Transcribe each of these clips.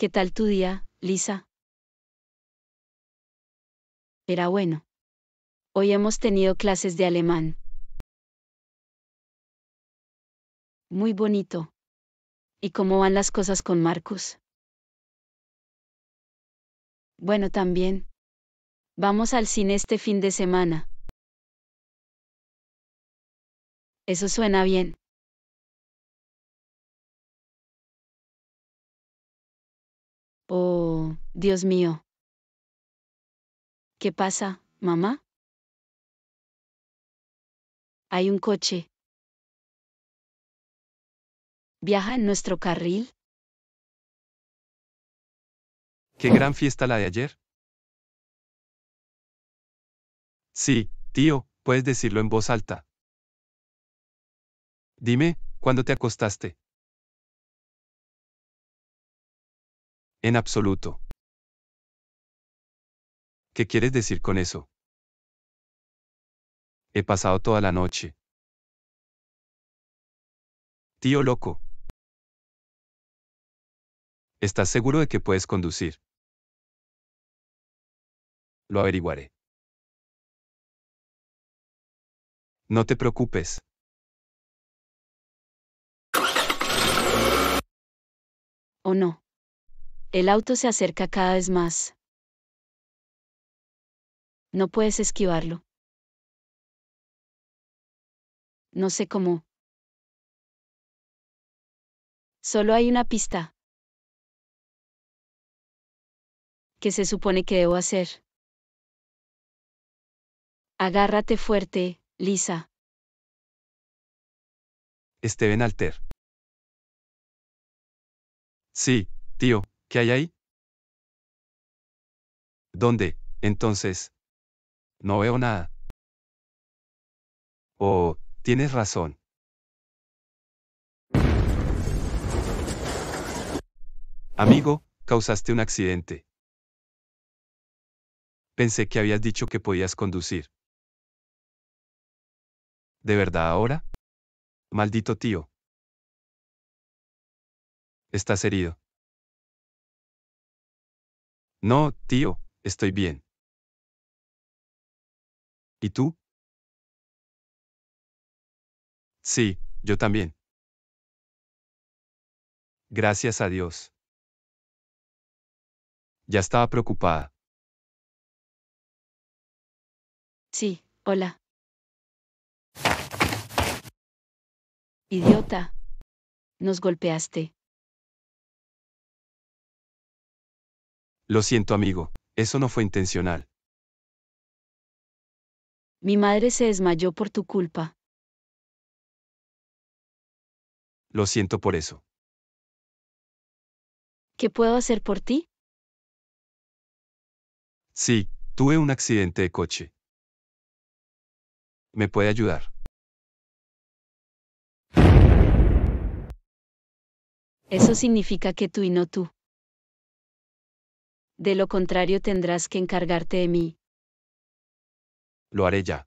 ¿Qué tal tu día, Lisa? Era bueno. Hoy hemos tenido clases de alemán. Muy bonito. ¿Y cómo van las cosas con Marcus? Bueno, también. Vamos al cine este fin de semana. Eso suena bien. Oh, Dios mío. ¿Qué pasa, mamá? Hay un coche. ¿Viaja en nuestro carril? ¿Qué gran fiesta la de ayer? Sí, tío, puedes decirlo en voz alta. Dime, ¿cuándo te acostaste? En absoluto. ¿Qué quieres decir con eso? He pasado toda la noche. Tío loco. ¿Estás seguro de que puedes conducir? Lo averiguaré. No te preocupes. ¿O no? El auto se acerca cada vez más. No puedes esquivarlo. No sé cómo. Solo hay una pista. ¿Qué se supone que debo hacer? Agárrate fuerte, Lisa. Esteban Alter. Sí, tío, ¿Qué hay ahí? ¿Dónde, entonces? No veo nada. Oh, tienes razón. Amigo, causaste un accidente. Pensé que habías dicho que podías conducir. ¿De verdad ahora? Maldito tío. Estás herido. No, tío, estoy bien. ¿Y tú? Sí, yo también. Gracias a Dios. Ya estaba preocupada. Sí, hola. Idiota. Nos golpeaste. Lo siento amigo, eso no fue intencional. Mi madre se desmayó por tu culpa. Lo siento por eso. ¿Qué puedo hacer por ti? Sí, tuve un accidente de coche. ¿Me puede ayudar? Eso significa que tú y no tú de lo contrario tendrás que encargarte de mí. Lo haré ya.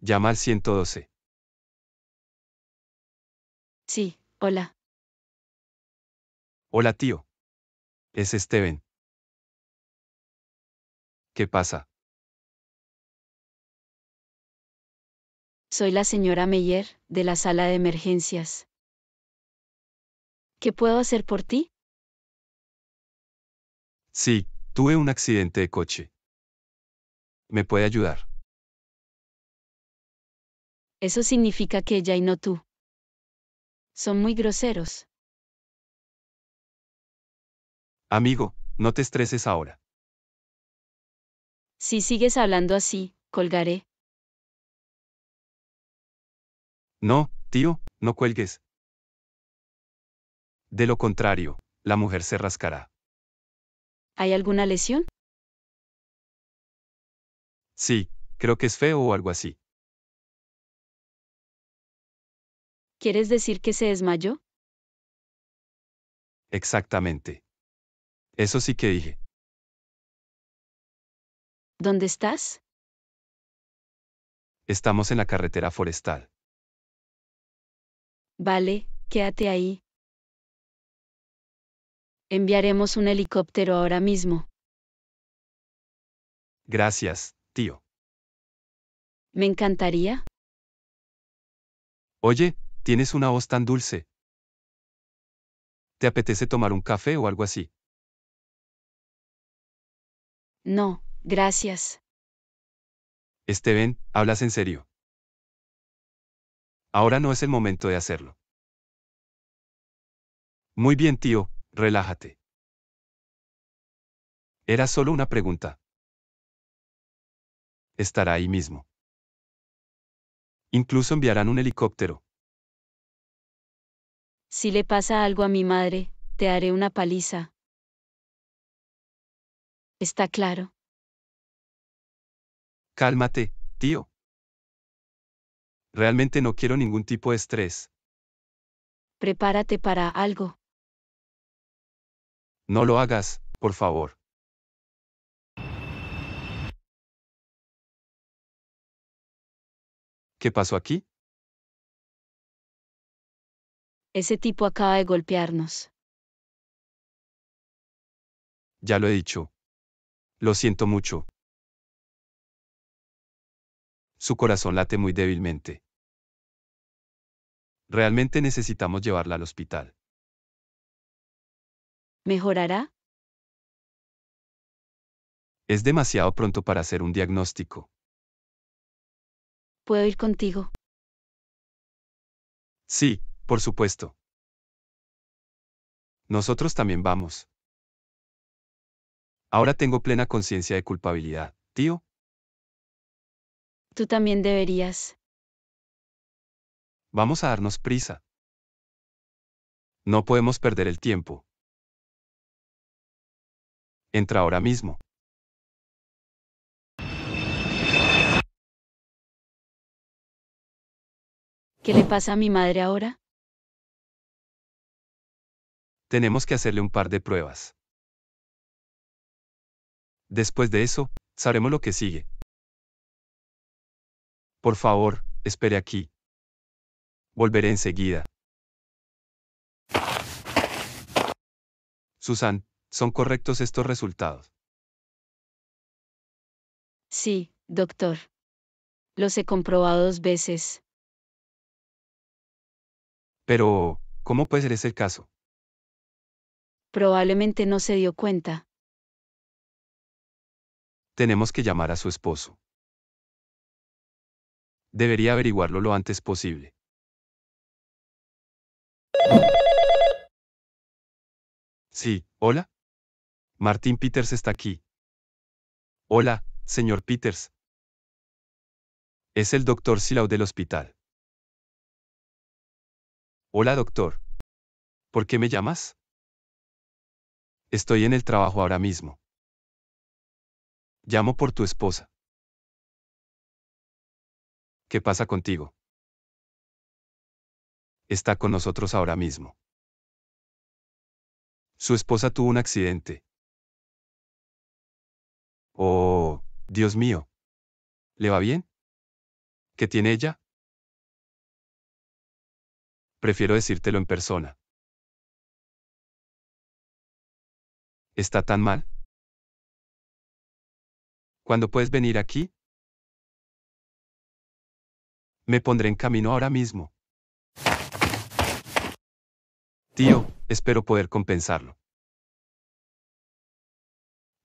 Llama al 112. Sí, hola. Hola tío. Es Steven. ¿Qué pasa? Soy la señora Meyer, de la sala de emergencias. ¿Qué puedo hacer por ti? Sí, tuve un accidente de coche. ¿Me puede ayudar? Eso significa que ella y no tú. Son muy groseros. Amigo, no te estreses ahora. Si sigues hablando así, colgaré. No, tío, no cuelgues. De lo contrario, la mujer se rascará. ¿Hay alguna lesión? Sí, creo que es feo o algo así. ¿Quieres decir que se desmayó? Exactamente. Eso sí que dije. ¿Dónde estás? Estamos en la carretera forestal. Vale, quédate ahí, Enviaremos un helicóptero ahora mismo. Gracias, tío. Me encantaría. Oye, tienes una voz tan dulce. ¿Te apetece tomar un café o algo así? No, gracias. Esteban, hablas en serio. Ahora no es el momento de hacerlo. Muy bien, tío, relájate. Era solo una pregunta. Estará ahí mismo. Incluso enviarán un helicóptero. Si le pasa algo a mi madre, te haré una paliza. Está claro. Cálmate, tío. Realmente no quiero ningún tipo de estrés. Prepárate para algo. No lo hagas, por favor. ¿Qué pasó aquí? Ese tipo acaba de golpearnos. Ya lo he dicho. Lo siento mucho. Su corazón late muy débilmente. Realmente necesitamos llevarla al hospital. ¿Mejorará? Es demasiado pronto para hacer un diagnóstico. ¿Puedo ir contigo? Sí, por supuesto. Nosotros también vamos. Ahora tengo plena conciencia de culpabilidad, tío. Tú también deberías. Vamos a darnos prisa. No podemos perder el tiempo. Entra ahora mismo. ¿Qué le pasa a mi madre ahora? Tenemos que hacerle un par de pruebas. Después de eso, sabremos lo que sigue. Por favor, espere aquí. Volveré enseguida. Susan, ¿Son correctos estos resultados? Sí, doctor. Los he comprobado dos veces. Pero, ¿cómo puede ser ese caso? Probablemente no se dio cuenta. Tenemos que llamar a su esposo. Debería averiguarlo lo antes posible. Sí, hola. Martín Peters está aquí. Hola, señor Peters. Es el doctor Silau del hospital. Hola, doctor. ¿Por qué me llamas? Estoy en el trabajo ahora mismo. Llamo por tu esposa. ¿Qué pasa contigo? Está con nosotros ahora mismo. Su esposa tuvo un accidente. Oh, Dios mío. ¿Le va bien? ¿Qué tiene ella? Prefiero decírtelo en persona. ¿Está tan mal? ¿Cuándo puedes venir aquí? Me pondré en camino ahora mismo. Tío, espero poder compensarlo.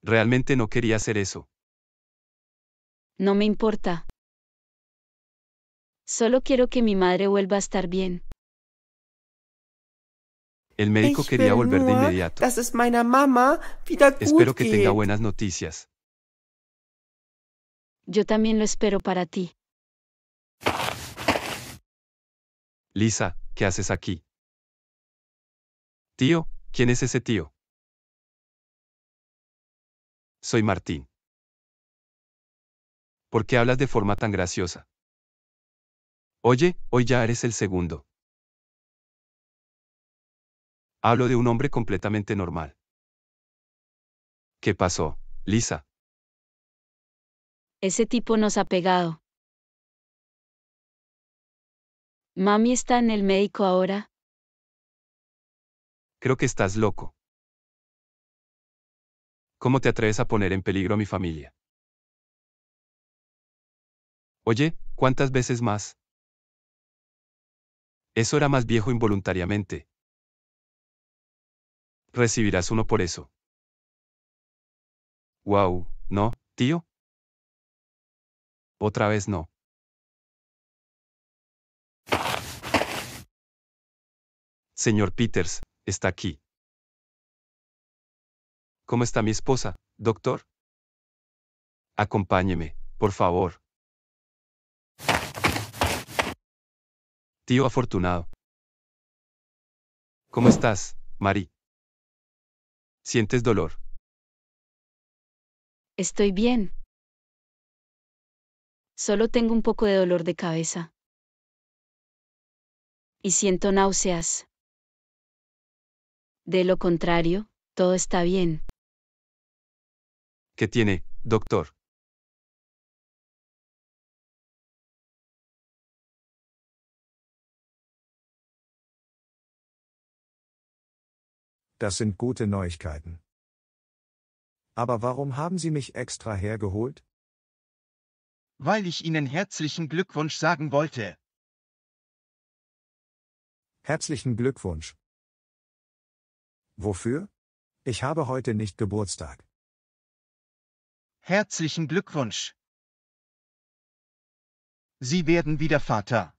Realmente no quería hacer eso. No me importa. Solo quiero que mi madre vuelva a estar bien. El médico quería volver de inmediato. Espero que tenga buenas noticias. Yo también lo espero para ti. Lisa, ¿qué haces aquí? Tío, ¿quién es ese tío? Soy Martín. ¿Por qué hablas de forma tan graciosa? Oye, hoy ya eres el segundo. Hablo de un hombre completamente normal. ¿Qué pasó, Lisa? Ese tipo nos ha pegado. Mami está en el médico ahora. Creo que estás loco. ¿Cómo te atreves a poner en peligro a mi familia? Oye, ¿cuántas veces más? Eso era más viejo involuntariamente. Recibirás uno por eso. Wow, ¿no, tío? Otra vez no. Señor Peters, está aquí. ¿Cómo está mi esposa, doctor? Acompáñeme, por favor. Tío afortunado. ¿Cómo estás, Mari? ¿Sientes dolor? Estoy bien. Solo tengo un poco de dolor de cabeza. Y siento náuseas. De lo contrario, todo está bien. que tiene, doctor. Das sind gute Neuigkeiten. Aber warum haben Sie mich extra hergeholt? Weil ich Ihnen herzlichen Glückwunsch sagen wollte. Herzlichen Glückwunsch. Wofür? Ich habe heute nicht Geburtstag. Herzlichen Glückwunsch! Sie werden wieder Vater.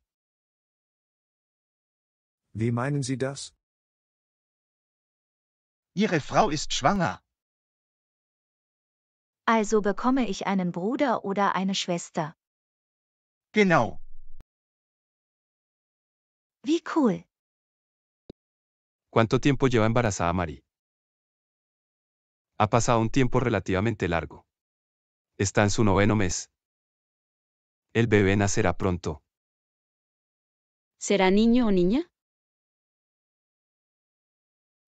Wie meinen Sie das? Ihre Frau ist schwanger. Also bekomme ich einen Bruder oder eine Schwester. Genau. Wie cool. ¿Cuánto tiempo lleva embarazada Mari? Ha pasado un tiempo relativamente largo. Está en su noveno mes. El bebé nacerá pronto. ¿Será niño o niña?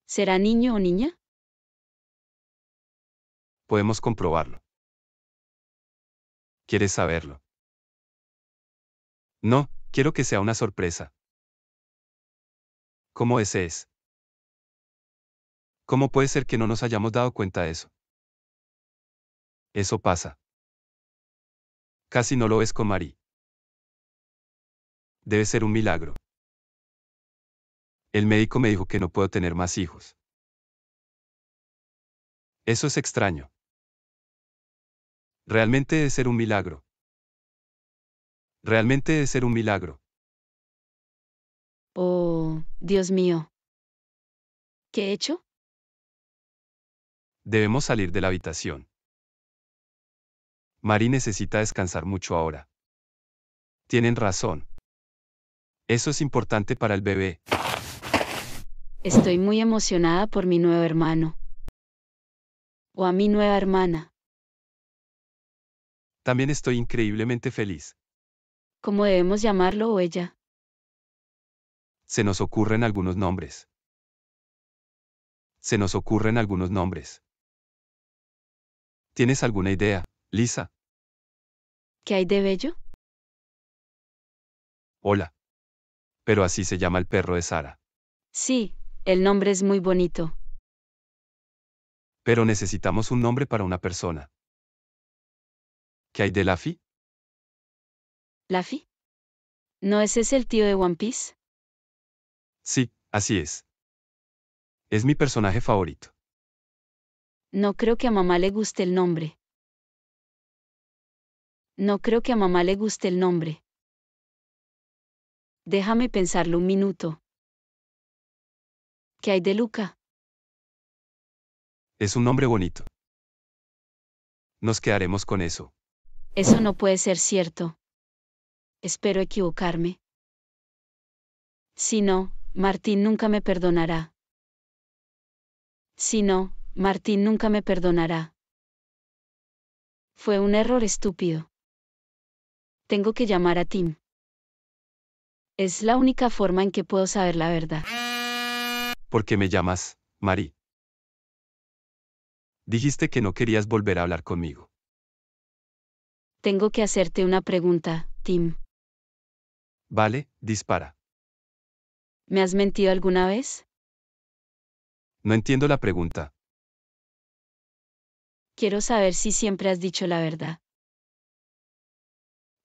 ¿Será niño o niña? Podemos comprobarlo. ¿Quieres saberlo? No, quiero que sea una sorpresa. ¿Cómo ese es? ¿Cómo puede ser que no nos hayamos dado cuenta de eso? eso pasa. Casi no lo es con Marie. Debe ser un milagro. El médico me dijo que no puedo tener más hijos. Eso es extraño. Realmente debe ser un milagro. Realmente debe ser un milagro. Oh, Dios mío. ¿Qué he hecho? Debemos salir de la habitación. Marie necesita descansar mucho ahora. Tienen razón. Eso es importante para el bebé. Estoy muy emocionada por mi nuevo hermano. O a mi nueva hermana. También estoy increíblemente feliz. ¿Cómo debemos llamarlo o ella? Se nos ocurren algunos nombres. Se nos ocurren algunos nombres. ¿Tienes alguna idea, Lisa? ¿Qué hay de bello? Hola. Pero así se llama el perro de Sara. Sí, el nombre es muy bonito. Pero necesitamos un nombre para una persona. ¿Qué hay de Laffy? ¿Laffy? ¿No ese el tío de One Piece? Sí, así es. Es mi personaje favorito. No creo que a mamá le guste el nombre. No creo que a mamá le guste el nombre. Déjame pensarlo un minuto. ¿Qué hay de Luca? Es un nombre bonito. Nos quedaremos con eso. Eso no puede ser cierto. Espero equivocarme. Si no, Martín nunca me perdonará. Si no, Martín nunca me perdonará. Fue un error estúpido. Tengo que llamar a Tim. Es la única forma en que puedo saber la verdad. ¿Por qué me llamas, Mari? Dijiste que no querías volver a hablar conmigo. Tengo que hacerte una pregunta, Tim. Vale, dispara. ¿Me has mentido alguna vez? No entiendo la pregunta. Quiero saber si siempre has dicho la verdad.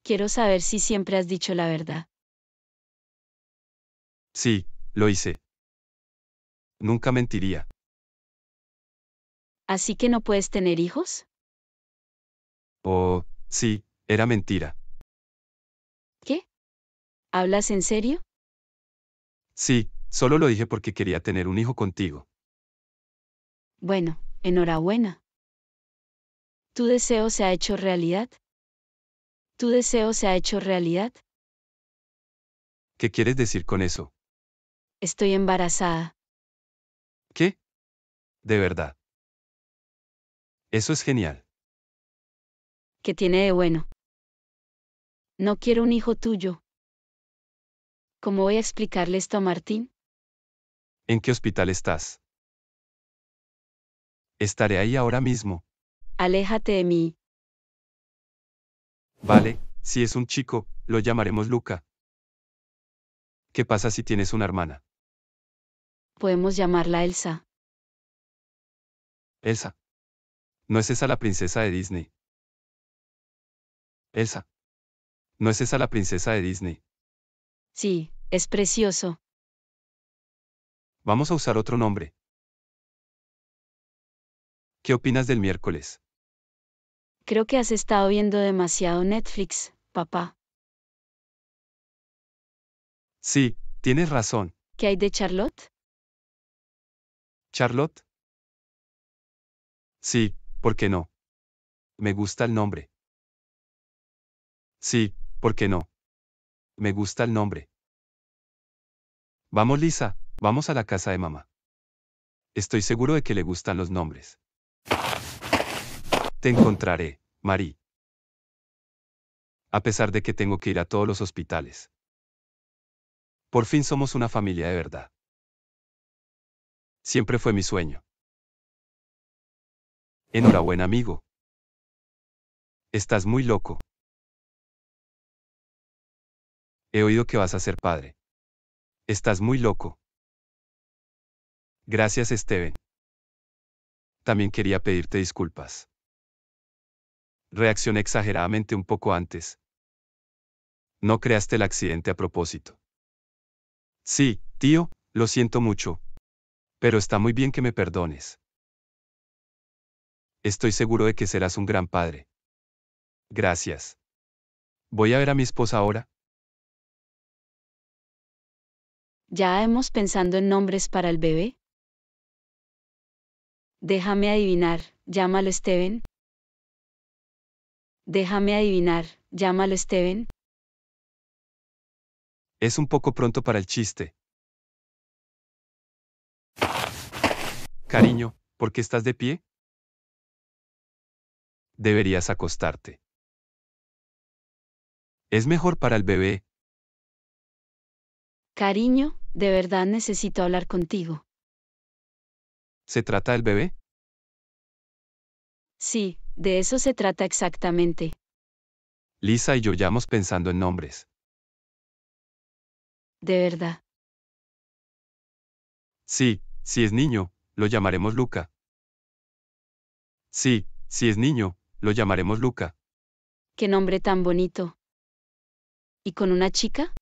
Quiero saber si siempre has dicho la verdad. Sí, lo hice. Nunca mentiría. ¿Así que no puedes tener hijos? Oh, sí, era mentira. ¿Qué? ¿Hablas en serio? Sí, solo lo dije porque quería tener un hijo contigo. Bueno, enhorabuena. Tu deseo se ha hecho realidad. ¿Tu deseo se ha hecho realidad? ¿Qué quieres decir con eso? Estoy embarazada. ¿Qué? De verdad. Eso es genial. ¿Qué tiene de bueno? No quiero un hijo tuyo. ¿Cómo voy a explicarle esto a Martín? ¿En qué hospital estás? Estaré ahí ahora mismo. Aléjate de mí. Vale, si es un chico, lo llamaremos Luca. ¿Qué pasa si tienes una hermana? Podemos llamarla Elsa. Elsa. ¿No es esa la princesa de Disney? Elsa. ¿No es esa la princesa de Disney? Sí, es precioso. Vamos a usar otro nombre. ¿Qué opinas del miércoles? Creo que has estado viendo demasiado Netflix, papá. Sí, tienes razón. ¿Qué hay de Charlotte? ¿Charlotte? Sí, ¿por qué no? Me gusta el nombre. Sí, ¿por qué no? Me gusta el nombre. Vamos, Lisa, vamos a la casa de mamá. Estoy seguro de que le gustan los nombres. Te encontraré, Marie. A pesar de que tengo que ir a todos los hospitales. Por fin somos una familia de verdad. Siempre fue mi sueño. Enhorabuena, amigo. Estás muy loco. He oído que vas a ser padre. Estás muy loco. Gracias, Steven. También quería pedirte disculpas. Reaccioné exageradamente un poco antes. No creaste el accidente a propósito. Sí, tío, lo siento mucho. Pero está muy bien que me perdones. Estoy seguro de que serás un gran padre. Gracias. ¿Voy a ver a mi esposa ahora? ¿Ya hemos pensando en nombres para el bebé? Déjame adivinar, llámalo Steven. Déjame adivinar, llámalo Steven. Es un poco pronto para el chiste. Cariño, ¿por qué estás de pie? Deberías acostarte. Es mejor para el bebé. Cariño, de verdad necesito hablar contigo. ¿Se trata del bebé? Sí, de eso se trata exactamente. Lisa y yo llamos pensando en nombres. De verdad. Sí, si es niño, lo llamaremos Luca. Sí, si es niño, lo llamaremos Luca. Qué nombre tan bonito. ¿Y con una chica?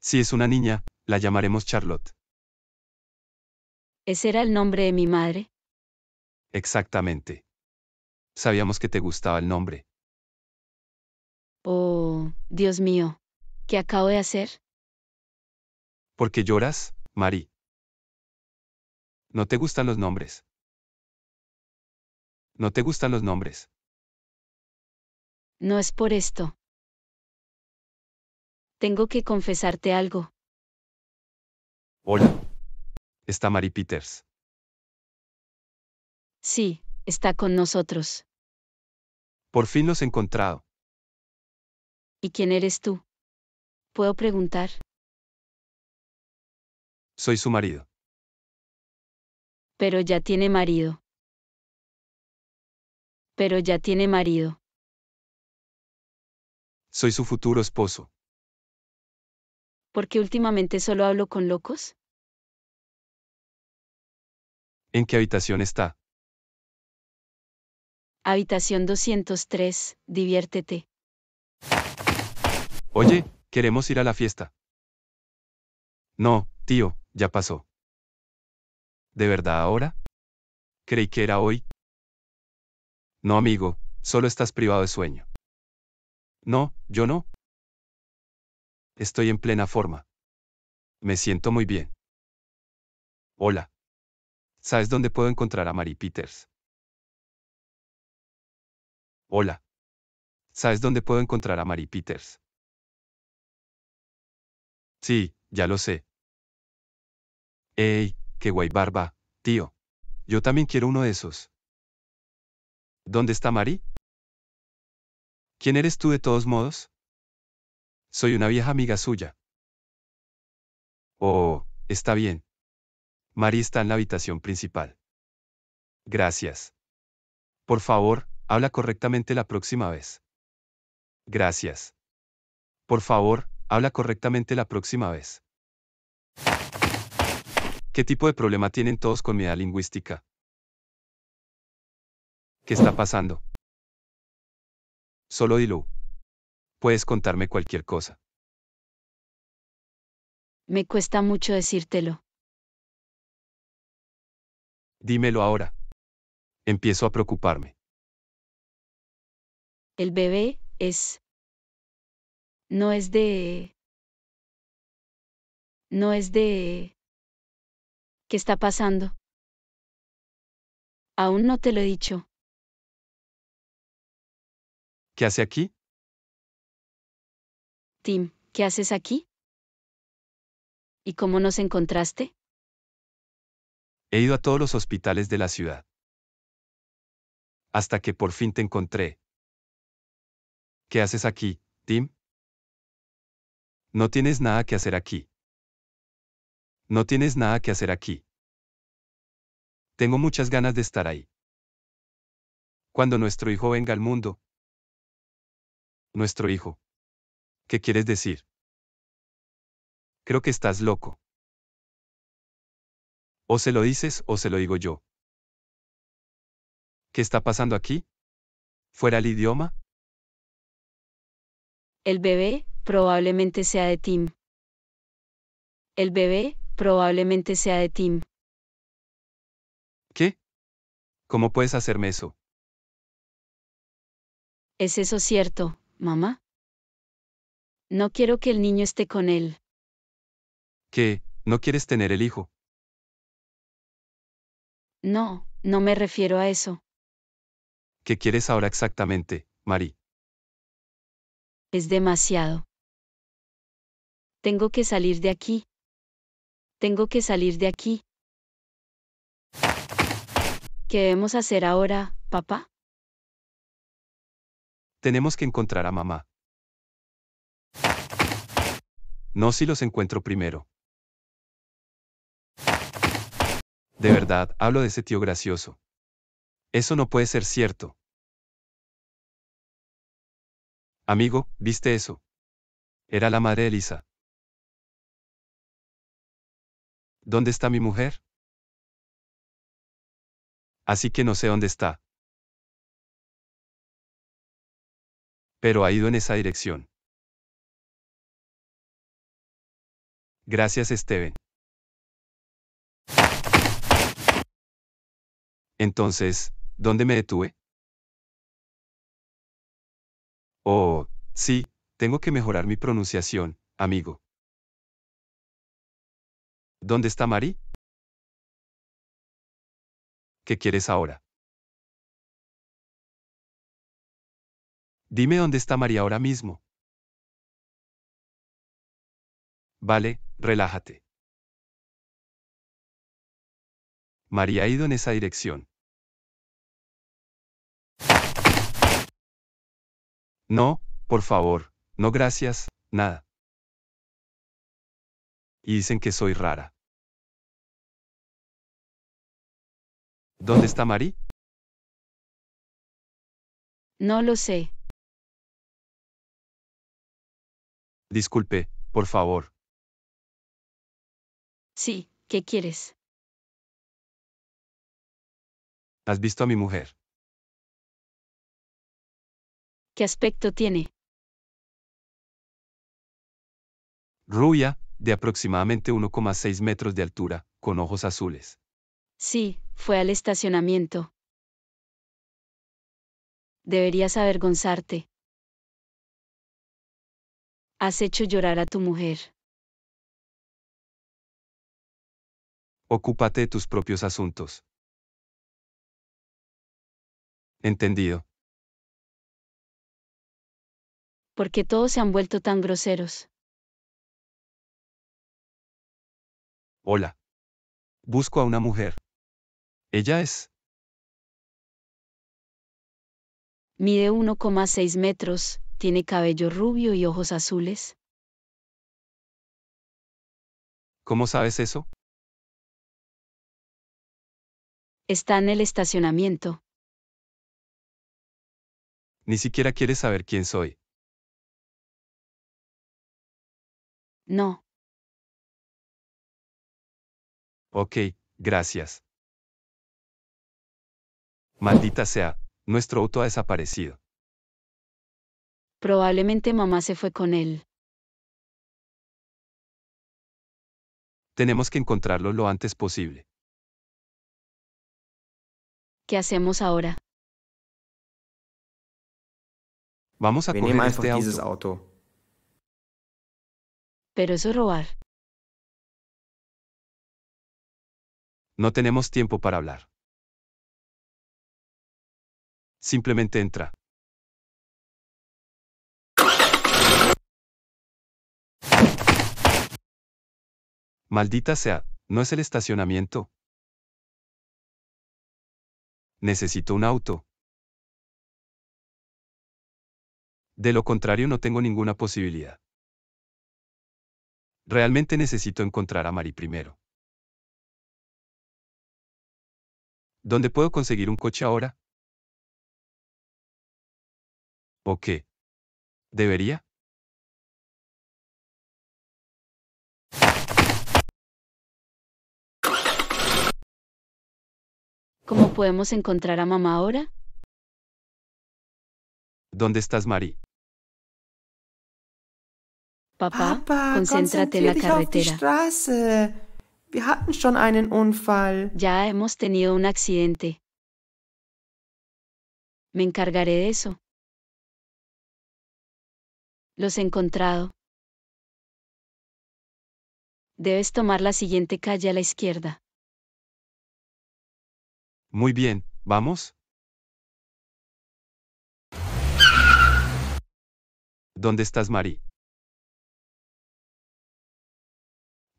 Si es una niña, la llamaremos Charlotte. Ese era el nombre de mi madre. Exactamente. Sabíamos que te gustaba el nombre. Oh, Dios mío, ¿qué acabo de hacer? ¿Por qué lloras, Mari? No te gustan los nombres. No te gustan los nombres. No es por esto. Tengo que confesarte algo. Hola. Está Mari Peters. Sí, está con nosotros. Por fin los he encontrado. ¿Y quién eres tú? ¿Puedo preguntar? Soy su marido. Pero ya tiene marido. Pero ya tiene marido. Soy su futuro esposo. ¿Por qué últimamente solo hablo con locos? ¿En qué habitación está? Habitación 203, diviértete. Oye, queremos ir a la fiesta. No, tío, ya pasó. ¿De verdad ahora? Creí que era hoy. No, amigo, solo estás privado de sueño. No, yo no. Estoy en plena forma. Me siento muy bien. Hola. ¿Sabes dónde puedo encontrar a Mary Peters? Hola. ¿Sabes dónde puedo encontrar a Mary Peters? Sí, ya lo sé. ¡Ey, qué guay barba, tío! Yo también quiero uno de esos. ¿Dónde está Mary? ¿Quién eres tú de todos modos? Soy una vieja amiga suya. Oh, está bien. Mary está en la habitación principal. Gracias. Por favor, habla correctamente la próxima vez. Gracias. Por favor, habla correctamente la próxima vez. ¿Qué tipo de problema tienen todos con mi edad lingüística? ¿Qué está pasando? Solo dilo. Puedes contarme cualquier cosa. Me cuesta mucho decírtelo. Dímelo ahora. Empiezo a preocuparme el bebé es no es de no es de ¿Qué está pasando? Aún no te lo he dicho. ¿Qué hace aquí? Tim, ¿qué haces aquí? ¿Y cómo nos encontraste? He ido a todos los hospitales de la ciudad. Hasta que por fin te encontré. ¿Qué haces aquí, Tim? No tienes nada que hacer aquí. No tienes nada que hacer aquí. Tengo muchas ganas de estar ahí. Cuando nuestro hijo venga al mundo. Nuestro hijo. ¿Qué quieres decir? Creo que estás loco. O se lo dices o se lo digo yo. ¿Qué está pasando aquí? ¿Fuera el idioma? El bebé probablemente sea de Tim. El bebé probablemente sea de Tim. ¿Qué? ¿Cómo puedes hacerme eso? ¿Es eso cierto, mamá? No quiero que el niño esté con él. ¿Qué? ¿No quieres tener el hijo? No, no me refiero a eso. ¿Qué quieres ahora exactamente, Mari? Es demasiado. Tengo que salir de aquí. Tengo que salir de aquí. ¿Qué debemos hacer ahora, papá? Tenemos que encontrar a mamá. No si los encuentro primero. De verdad, hablo de ese tío gracioso. Eso no puede ser cierto. Amigo, ¿viste eso? Era la madre Elisa. ¿Dónde está mi mujer? Así que no sé dónde está. Pero ha ido en esa dirección. Gracias, Esteban. Entonces, ¿dónde me detuve? Oh, sí, tengo que mejorar mi pronunciación, amigo. ¿Dónde está Mari? ¿Qué quieres ahora? Dime dónde está María ahora mismo. Vale, relájate. María ha ido en esa dirección. No, por favor, no gracias, nada. Y dicen que soy rara. ¿Dónde está Marí? No lo sé. Disculpe, por favor. Sí, ¿qué quieres? ¿Has visto a mi mujer? ¿Qué aspecto tiene? Ruya, de aproximadamente 1,6 metros de altura, con ojos azules. Sí, fue al estacionamiento. Deberías avergonzarte. Has hecho llorar a tu mujer. Ocúpate de tus propios asuntos. Entendido porque todos se han vuelto tan groseros. Hola. Busco a una mujer. Ella es. Mide 1,6 metros, tiene cabello rubio y ojos azules. ¿Cómo sabes eso? Está en el estacionamiento. Ni siquiera quieres saber quién soy. No. Ok, gracias. Maldita sea, nuestro auto ha desaparecido. Probablemente mamá se fue con él. Tenemos que encontrarlo lo antes posible. ¿Qué hacemos ahora? Vamos a Wir este Auto. Pero eso es robar. No tenemos tiempo para hablar. Simplemente entra. Maldita sea, ¿no es el estacionamiento? Necesito un auto. De lo contrario no tengo ninguna posibilidad. Realmente necesito encontrar a Mari primero. ¿Dónde puedo conseguir un coche ahora? ¿O qué? ¿Debería? ¿Cómo podemos encontrar a mamá ahora? ¿Dónde estás, Mari? Papá, concéntrate en la carretera. Ya hemos tenido un accidente. Me encargaré de eso. Los he encontrado. Debes tomar la siguiente calle a la izquierda. Muy bien, ¿vamos? ¿Dónde estás, Mari?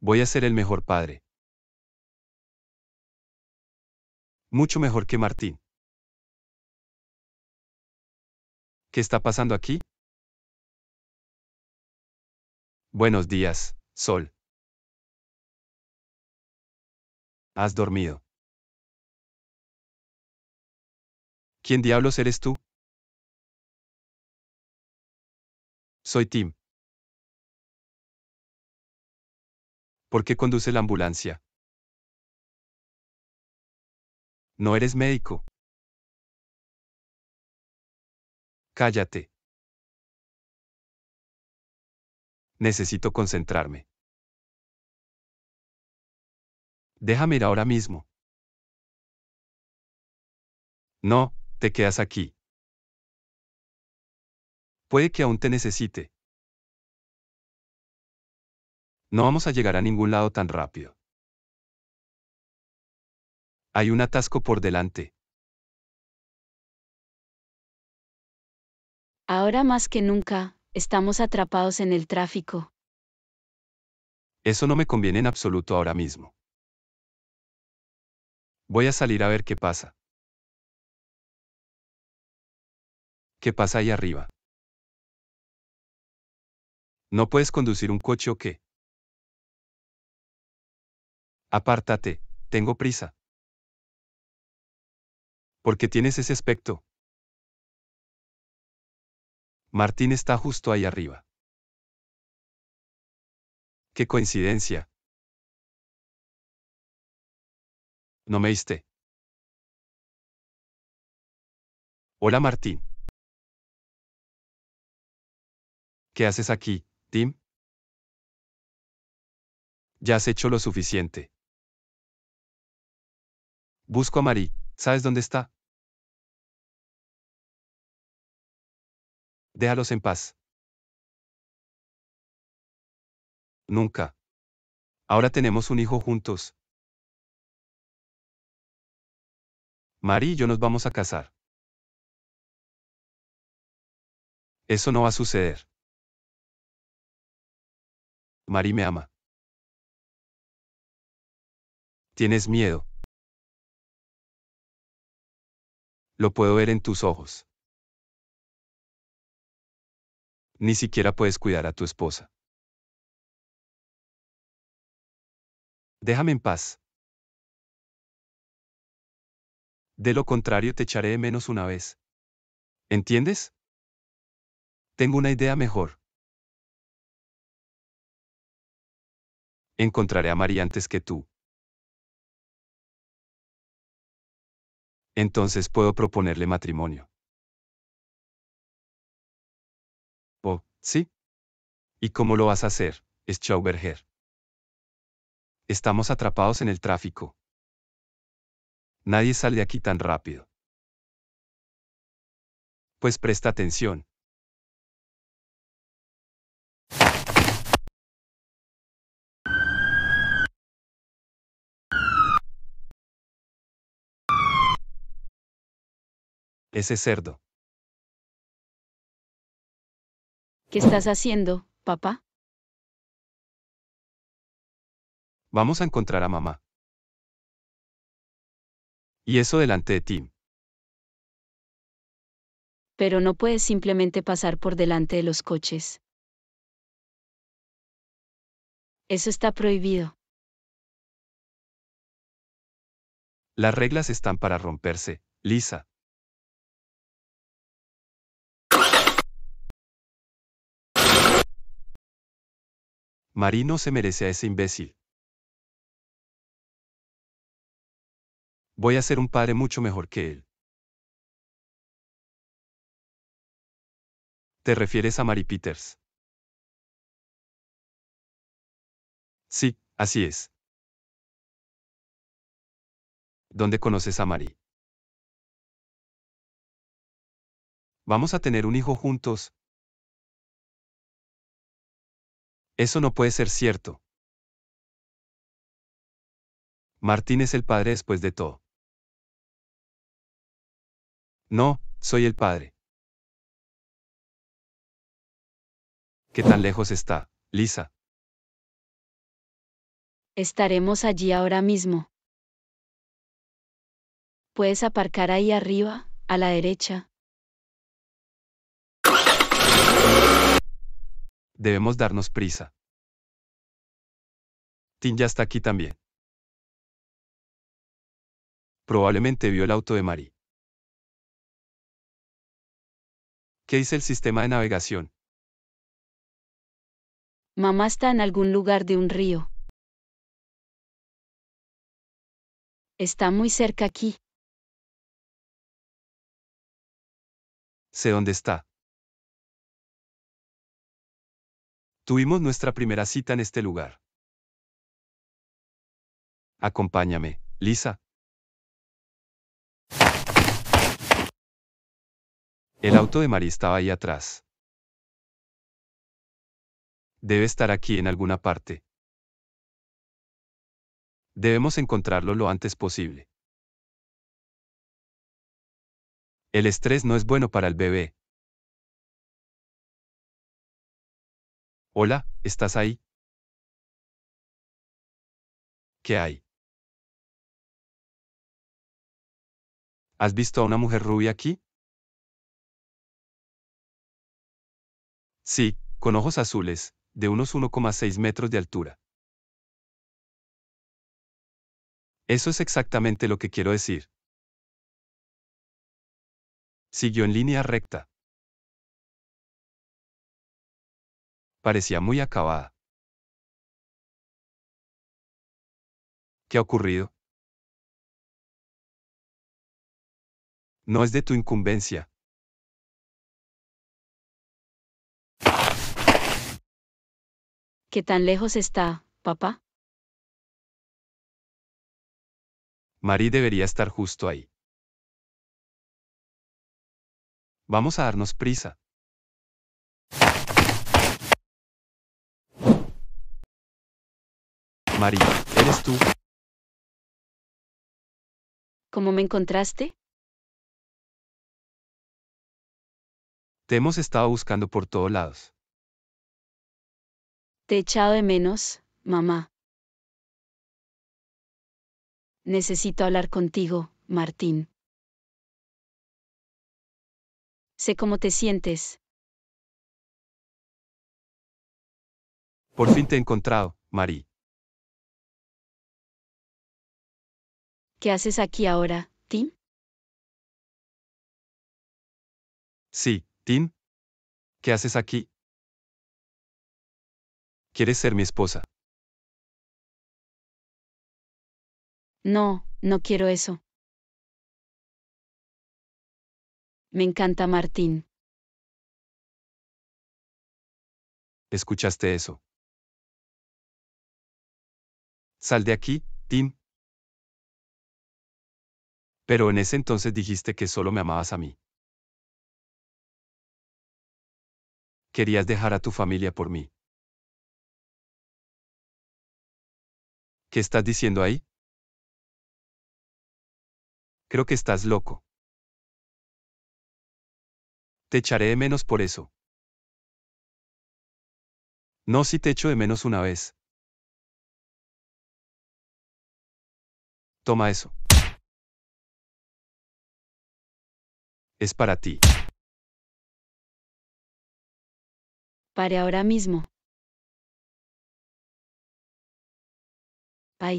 voy a ser el mejor padre. Mucho mejor que Martín. ¿Qué está pasando aquí? Buenos días, Sol. Has dormido. ¿Quién diablos eres tú? Soy Tim. ¿Por qué conduce la ambulancia? No eres médico. Cállate. Necesito concentrarme. Déjame ir ahora mismo. No, te quedas aquí. Puede que aún te necesite. No vamos a llegar a ningún lado tan rápido. Hay un atasco por delante. Ahora más que nunca, estamos atrapados en el tráfico. Eso no me conviene en absoluto ahora mismo. Voy a salir a ver qué pasa. ¿Qué pasa ahí arriba? ¿No puedes conducir un coche o qué? Apártate, tengo prisa. Porque tienes ese aspecto? Martín está justo ahí arriba. ¡Qué coincidencia! ¿No me hice. Hola Martín. ¿Qué haces aquí, Tim? Ya has hecho lo suficiente. Busco a Marie. ¿Sabes dónde está? Déjalos en paz. Nunca. Ahora tenemos un hijo juntos. Marie y yo nos vamos a casar. Eso no va a suceder. Marie me ama. Tienes miedo. lo puedo ver en tus ojos. Ni siquiera puedes cuidar a tu esposa. Déjame en paz. De lo contrario te echaré de menos una vez. ¿Entiendes? Tengo una idea mejor. Encontraré a María antes que tú. entonces puedo proponerle matrimonio. Oh, sí. ¿Y cómo lo vas a hacer, Schauberger? Estamos atrapados en el tráfico. Nadie sale de aquí tan rápido. Pues presta atención, ese cerdo. ¿Qué estás haciendo, papá? Vamos a encontrar a mamá. Y eso delante de ti. Pero no puedes simplemente pasar por delante de los coches. Eso está prohibido. Las reglas están para romperse, Lisa. Marino se merece a ese imbécil. Voy a ser un padre mucho mejor que él. ¿Te refieres a Mary Peters? Sí, así es. ¿Dónde conoces a Mary? Vamos a tener un hijo juntos, Eso no puede ser cierto. Martín es el padre después de todo. No, soy el padre. ¿Qué tan lejos está, Lisa? Estaremos allí ahora mismo. Puedes aparcar ahí arriba, a la derecha, Debemos darnos prisa. Tin ya está aquí también. Probablemente vio el auto de Mari. ¿Qué dice el sistema de navegación? Mamá está en algún lugar de un río. Está muy cerca aquí. Sé dónde está. Tuvimos nuestra primera cita en este lugar. Acompáñame, Lisa. El auto de María estaba ahí atrás. Debe estar aquí en alguna parte. Debemos encontrarlo lo antes posible. El estrés no es bueno para el bebé, Hola, ¿estás ahí? ¿Qué hay? ¿Has visto a una mujer rubia aquí? Sí, con ojos azules, de unos 1,6 metros de altura. Eso es exactamente lo que quiero decir. Siguió en línea recta. parecía muy acabada. ¿Qué ha ocurrido? No es de tu incumbencia. ¿Qué tan lejos está, papá? Marie debería estar justo ahí. Vamos a darnos prisa. María, ¿eres tú? ¿Cómo me encontraste? Te hemos estado buscando por todos lados. Te he echado de menos, mamá. Necesito hablar contigo, Martín. Sé cómo te sientes. Por fin te he encontrado, María. ¿Qué haces aquí ahora, Tim? Sí, Tim. ¿Qué haces aquí? ¿Quieres ser mi esposa? No, no quiero eso. Me encanta Martín. ¿Escuchaste eso? Sal de aquí, Tim. Pero en ese entonces dijiste que solo me amabas a mí. Querías dejar a tu familia por mí. ¿Qué estás diciendo ahí? Creo que estás loco. Te echaré de menos por eso. No si te echo de menos una vez. Toma eso. es para ti. Pare ahora mismo. Pai.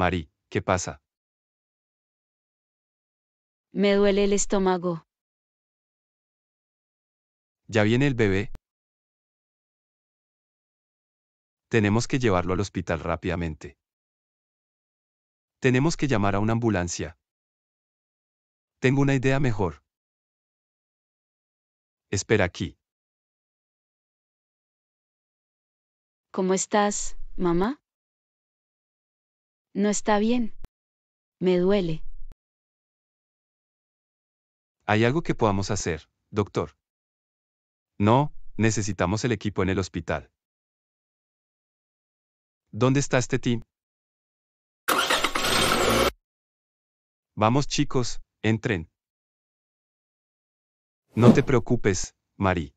Mari, ¿qué pasa? Me duele el estómago. ¿Ya viene el bebé? Tenemos que llevarlo al hospital rápidamente. Tenemos que llamar a una ambulancia. Tengo una idea mejor. Espera aquí. ¿Cómo estás, mamá? No está bien. Me duele. ¿Hay algo que podamos hacer, doctor? No, necesitamos el equipo en el hospital. ¿Dónde está este team? Vamos chicos, entren. No te preocupes, Mari.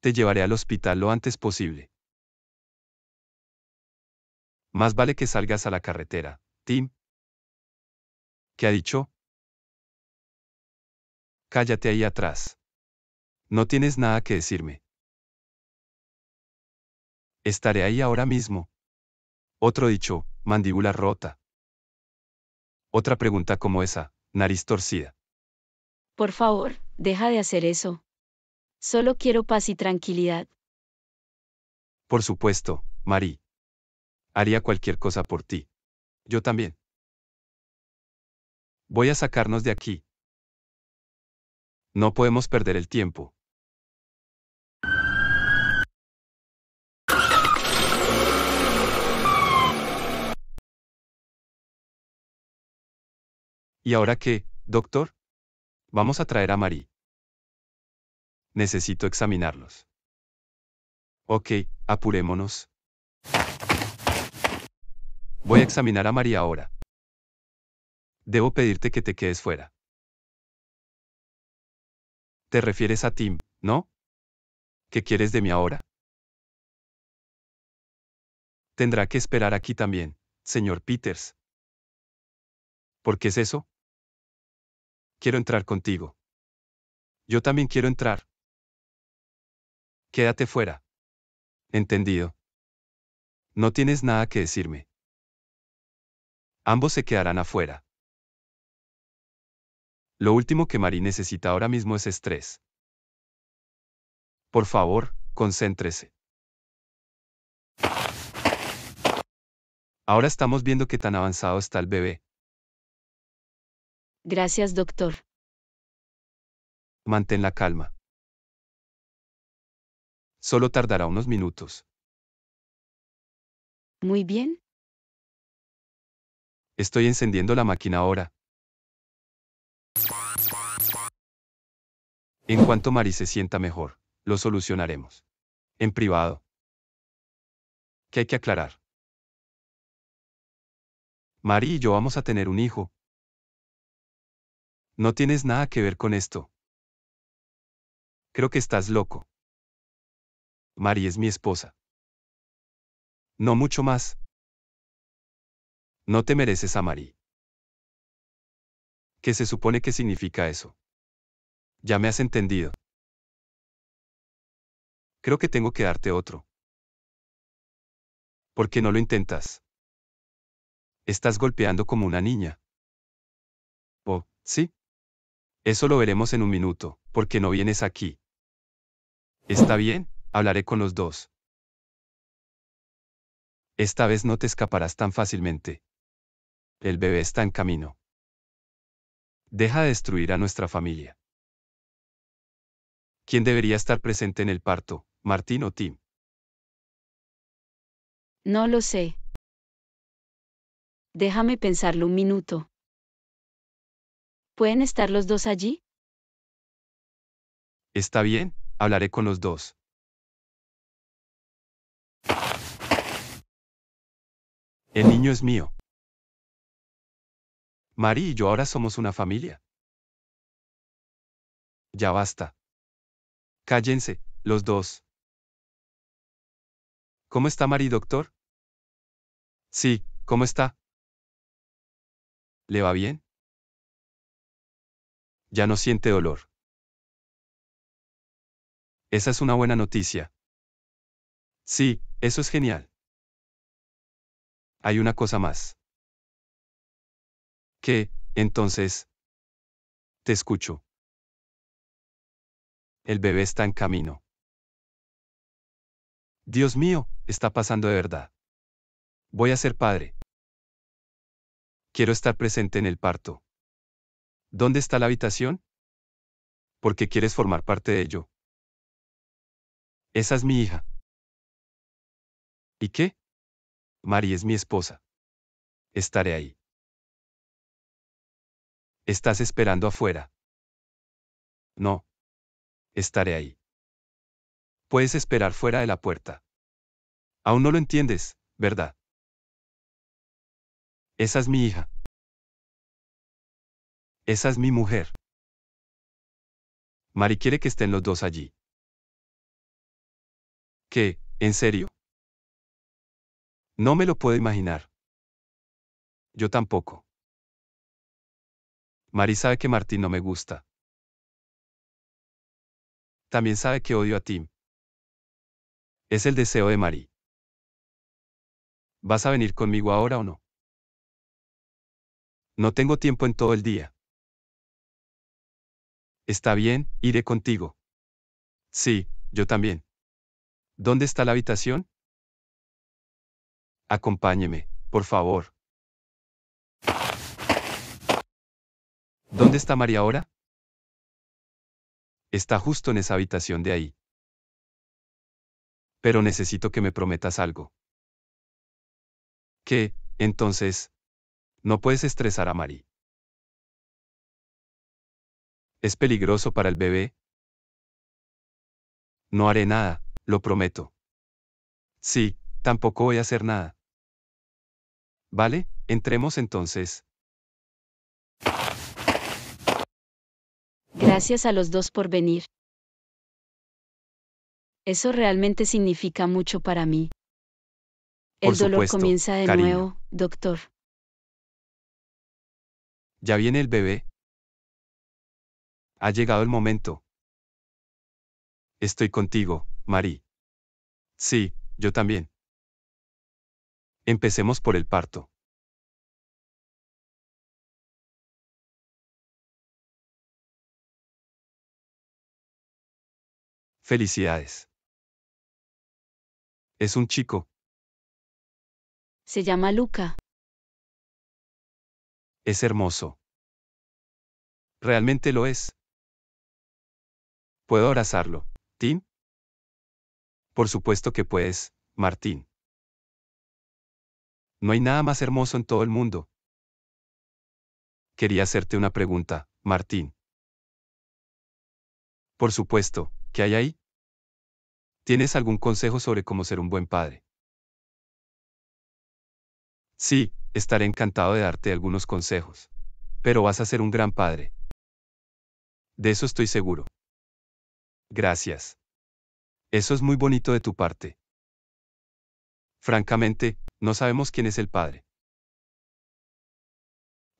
Te llevaré al hospital lo antes posible. Más vale que salgas a la carretera, Tim. ¿Qué ha dicho? Cállate ahí atrás. No tienes nada que decirme. Estaré ahí ahora mismo. Otro dicho, mandíbula rota otra pregunta como esa, nariz torcida. Por favor, deja de hacer eso. Solo quiero paz y tranquilidad. Por supuesto, Marie. Haría cualquier cosa por ti. Yo también. Voy a sacarnos de aquí. No podemos perder el tiempo. ¿Y ahora qué, doctor? Vamos a traer a Marie. Necesito examinarlos. Ok, apurémonos. Voy a examinar a María ahora. Debo pedirte que te quedes fuera. Te refieres a Tim, ¿no? ¿Qué quieres de mí ahora? Tendrá que esperar aquí también, señor Peters. ¿Por qué es eso? Quiero entrar contigo. Yo también quiero entrar. Quédate fuera. Entendido. No tienes nada que decirme. Ambos se quedarán afuera. Lo último que Marie necesita ahora mismo es estrés. Por favor, concéntrese. Ahora estamos viendo qué tan avanzado está el bebé. Gracias, doctor. Mantén la calma. Solo tardará unos minutos. Muy bien. Estoy encendiendo la máquina ahora. En cuanto Mari se sienta mejor, lo solucionaremos. En privado. ¿Qué hay que aclarar? Mari y yo vamos a tener un hijo, no tienes nada que ver con esto. Creo que estás loco. Mari es mi esposa. No mucho más. No te mereces a Mari. ¿Qué se supone que significa eso? Ya me has entendido. Creo que tengo que darte otro. ¿Por qué no lo intentas? Estás golpeando como una niña. Oh, sí. Eso lo veremos en un minuto, porque no vienes aquí. Está bien, hablaré con los dos. Esta vez no te escaparás tan fácilmente. El bebé está en camino. Deja de destruir a nuestra familia. ¿Quién debería estar presente en el parto, Martín o Tim? No lo sé. Déjame pensarlo un minuto. ¿Pueden estar los dos allí? Está bien, hablaré con los dos. El niño es mío. Mari y yo ahora somos una familia. Ya basta. Cállense, los dos. ¿Cómo está Mari, doctor? Sí, ¿cómo está? ¿Le va bien? ya no siente dolor. Esa es una buena noticia. Sí, eso es genial. Hay una cosa más. ¿Qué, entonces? Te escucho. El bebé está en camino. Dios mío, está pasando de verdad. Voy a ser padre. Quiero estar presente en el parto. ¿Dónde está la habitación? Porque quieres formar parte de ello. Esa es mi hija. ¿Y qué? Mari es mi esposa. Estaré ahí. Estás esperando afuera. No. Estaré ahí. Puedes esperar fuera de la puerta. Aún no lo entiendes, ¿verdad? Esa es mi hija. Esa es mi mujer. Mari quiere que estén los dos allí. ¿Qué? ¿En serio? No me lo puedo imaginar. Yo tampoco. Mari sabe que Martín no me gusta. También sabe que odio a Tim. Es el deseo de Mari. ¿Vas a venir conmigo ahora o no? No tengo tiempo en todo el día. Está bien, iré contigo. Sí, yo también. ¿Dónde está la habitación? Acompáñeme, por favor. ¿Dónde está María ahora? Está justo en esa habitación de ahí. Pero necesito que me prometas algo. ¿Qué, entonces? No puedes estresar a María. ¿Es peligroso para el bebé? No haré nada, lo prometo. Sí, tampoco voy a hacer nada. Vale, entremos entonces. Gracias a los dos por venir. Eso realmente significa mucho para mí. El dolor comienza de nuevo, doctor. Ya viene el bebé, ha llegado el momento. Estoy contigo, Marie. Sí, yo también. Empecemos por el parto. Felicidades. Es un chico. Se llama Luca. Es hermoso. Realmente lo es. ¿Puedo abrazarlo, Tim? Por supuesto que puedes, Martín. No hay nada más hermoso en todo el mundo. Quería hacerte una pregunta, Martín. Por supuesto, ¿qué hay ahí? ¿Tienes algún consejo sobre cómo ser un buen padre? Sí, estaré encantado de darte algunos consejos. Pero vas a ser un gran padre. De eso estoy seguro. Gracias. Eso es muy bonito de tu parte. Francamente, no sabemos quién es el padre.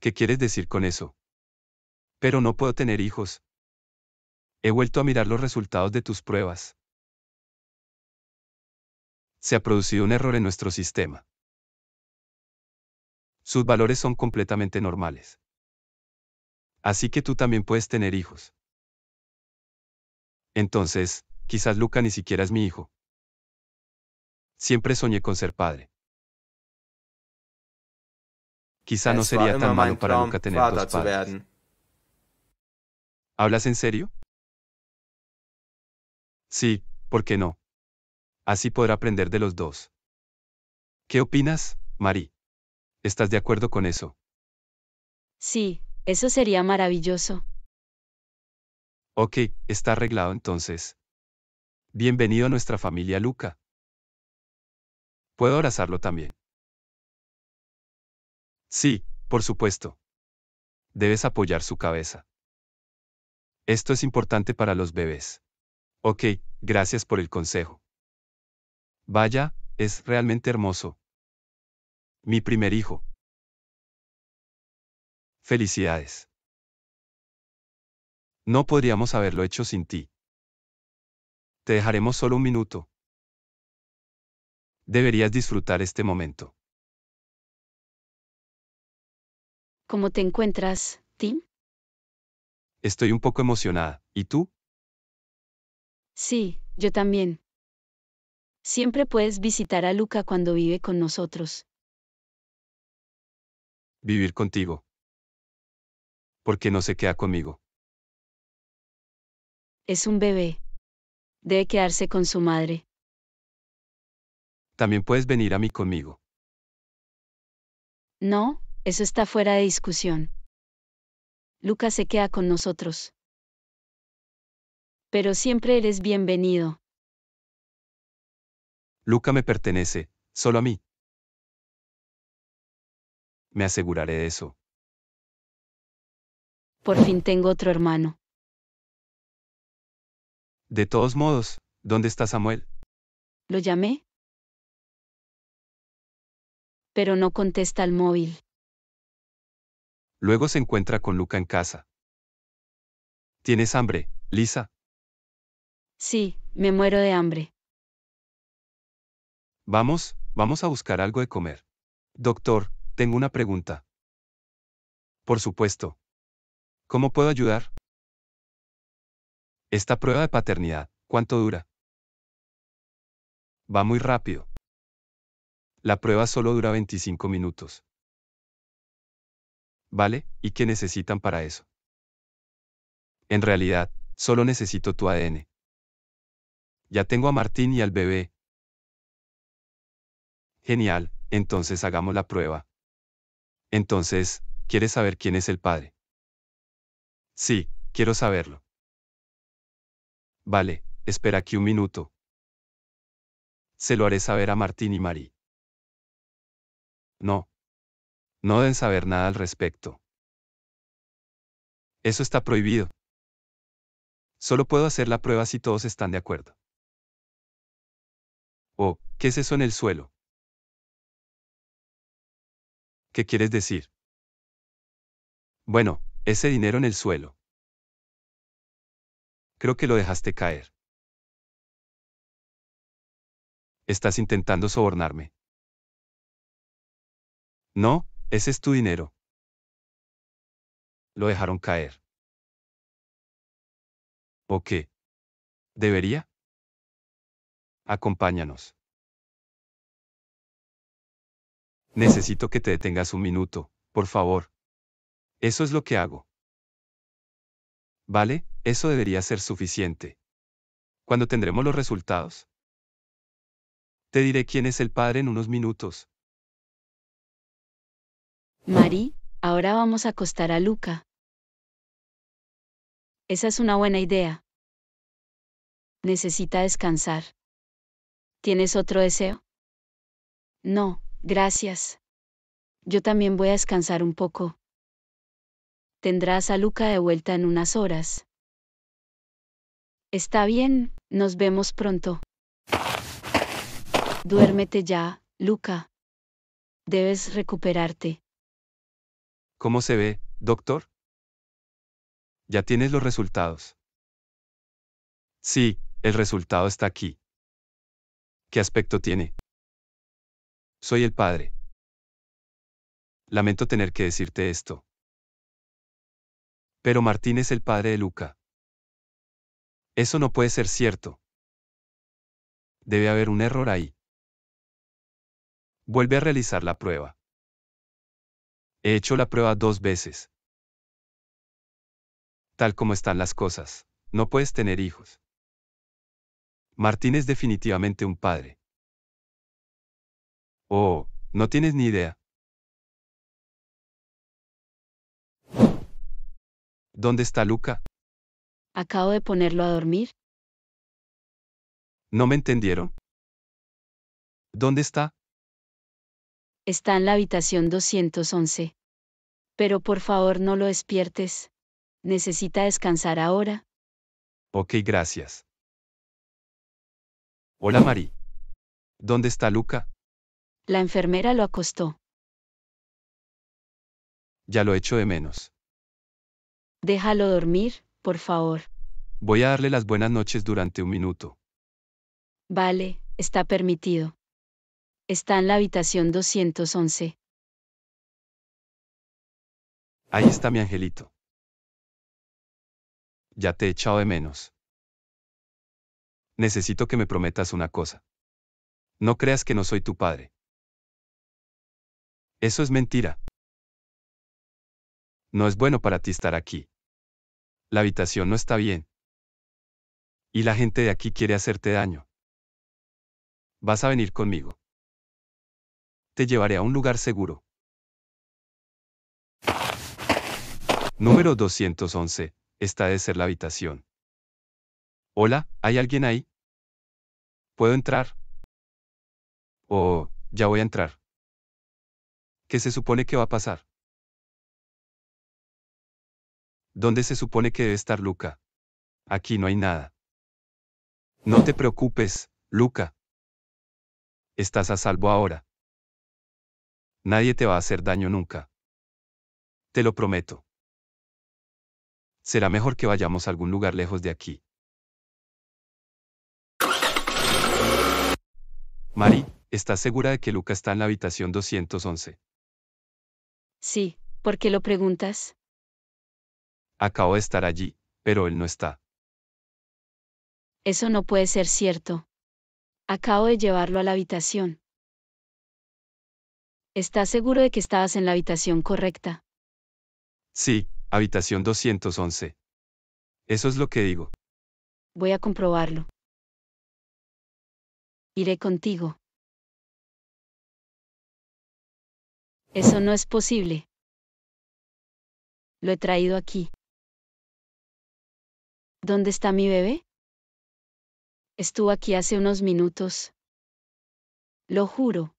¿Qué quieres decir con eso? Pero no puedo tener hijos. He vuelto a mirar los resultados de tus pruebas. Se ha producido un error en nuestro sistema. Sus valores son completamente normales. Así que tú también puedes tener hijos. Entonces, quizás Luca ni siquiera es mi hijo. Siempre soñé con ser padre. Quizá no sería tan malo para Luca tener dos padres. ¿Hablas en serio? Sí, ¿por qué no? Así podrá aprender de los dos. ¿Qué opinas, Mari? ¿Estás de acuerdo con eso? Sí, eso sería maravilloso. Ok, está arreglado entonces. Bienvenido a nuestra familia Luca. ¿Puedo abrazarlo también? Sí, por supuesto. Debes apoyar su cabeza. Esto es importante para los bebés. Ok, gracias por el consejo. Vaya, es realmente hermoso. Mi primer hijo. Felicidades. No podríamos haberlo hecho sin ti. Te dejaremos solo un minuto. Deberías disfrutar este momento. ¿Cómo te encuentras, Tim? Estoy un poco emocionada. ¿Y tú? Sí, yo también. Siempre puedes visitar a Luca cuando vive con nosotros. Vivir contigo. Porque no se queda conmigo. Es un bebé. Debe quedarse con su madre. También puedes venir a mí conmigo. No, eso está fuera de discusión. Luca se queda con nosotros. Pero siempre eres bienvenido. Luca me pertenece, solo a mí. Me aseguraré de eso. Por fin tengo otro hermano. De todos modos, ¿dónde está Samuel? ¿Lo llamé? Pero no contesta el móvil. Luego se encuentra con Luca en casa. ¿Tienes hambre, Lisa? Sí, me muero de hambre. Vamos, vamos a buscar algo de comer. Doctor, tengo una pregunta. Por supuesto. ¿Cómo puedo ayudar? Esta prueba de paternidad, ¿cuánto dura? Va muy rápido. La prueba solo dura 25 minutos. ¿Vale? ¿Y qué necesitan para eso? En realidad, solo necesito tu ADN. Ya tengo a Martín y al bebé. Genial, entonces hagamos la prueba. Entonces, ¿quieres saber quién es el padre? Sí, quiero saberlo. Vale, espera aquí un minuto. Se lo haré saber a Martín y Mari. No. No deben saber nada al respecto. Eso está prohibido. Solo puedo hacer la prueba si todos están de acuerdo. Oh, ¿qué es eso en el suelo? ¿Qué quieres decir? Bueno, ese dinero en el suelo creo que lo dejaste caer. Estás intentando sobornarme. No, ese es tu dinero. Lo dejaron caer. ¿O qué? ¿Debería? Acompáñanos. Necesito que te detengas un minuto, por favor. Eso es lo que hago. Vale, eso debería ser suficiente. ¿Cuándo tendremos los resultados? Te diré quién es el padre en unos minutos. Mari, ahora vamos a acostar a Luca. Esa es una buena idea. Necesita descansar. ¿Tienes otro deseo? No, gracias. Yo también voy a descansar un poco. Tendrás a Luca de vuelta en unas horas. Está bien, nos vemos pronto. Duérmete ya, Luca. Debes recuperarte. ¿Cómo se ve, doctor? Ya tienes los resultados. Sí, el resultado está aquí. ¿Qué aspecto tiene? Soy el padre. Lamento tener que decirte esto. Pero Martín es el padre de Luca. Eso no puede ser cierto. Debe haber un error ahí. Vuelve a realizar la prueba. He hecho la prueba dos veces. Tal como están las cosas, no puedes tener hijos. Martín es definitivamente un padre. Oh, no tienes ni idea. ¿Dónde está Luca? Acabo de ponerlo a dormir. ¿No me entendieron? ¿Dónde está? Está en la habitación 211. Pero por favor no lo despiertes. Necesita descansar ahora. Ok, gracias. Hola, Mari. ¿Dónde está Luca? La enfermera lo acostó. Ya lo echo de menos. Déjalo dormir, por favor. Voy a darle las buenas noches durante un minuto. Vale, está permitido. Está en la habitación 211. Ahí está mi angelito. Ya te he echado de menos. Necesito que me prometas una cosa. No creas que no soy tu padre. Eso es mentira. No es bueno para ti estar aquí. La habitación no está bien. Y la gente de aquí quiere hacerte daño. Vas a venir conmigo. Te llevaré a un lugar seguro. Número 211. Esta de ser la habitación. Hola, ¿hay alguien ahí? ¿Puedo entrar? Oh, ya voy a entrar. ¿Qué se supone que va a pasar? ¿Dónde se supone que debe estar Luca? Aquí no hay nada. No te preocupes, Luca. Estás a salvo ahora. Nadie te va a hacer daño nunca. Te lo prometo. Será mejor que vayamos a algún lugar lejos de aquí. Mari, ¿estás segura de que Luca está en la habitación 211? Sí, ¿por qué lo preguntas? Acabo de estar allí, pero él no está. Eso no puede ser cierto. Acabo de llevarlo a la habitación. ¿Estás seguro de que estabas en la habitación correcta? Sí, habitación 211. Eso es lo que digo. Voy a comprobarlo. Iré contigo. Eso no es posible. Lo he traído aquí. ¿Dónde está mi bebé? Estuvo aquí hace unos minutos. Lo juro.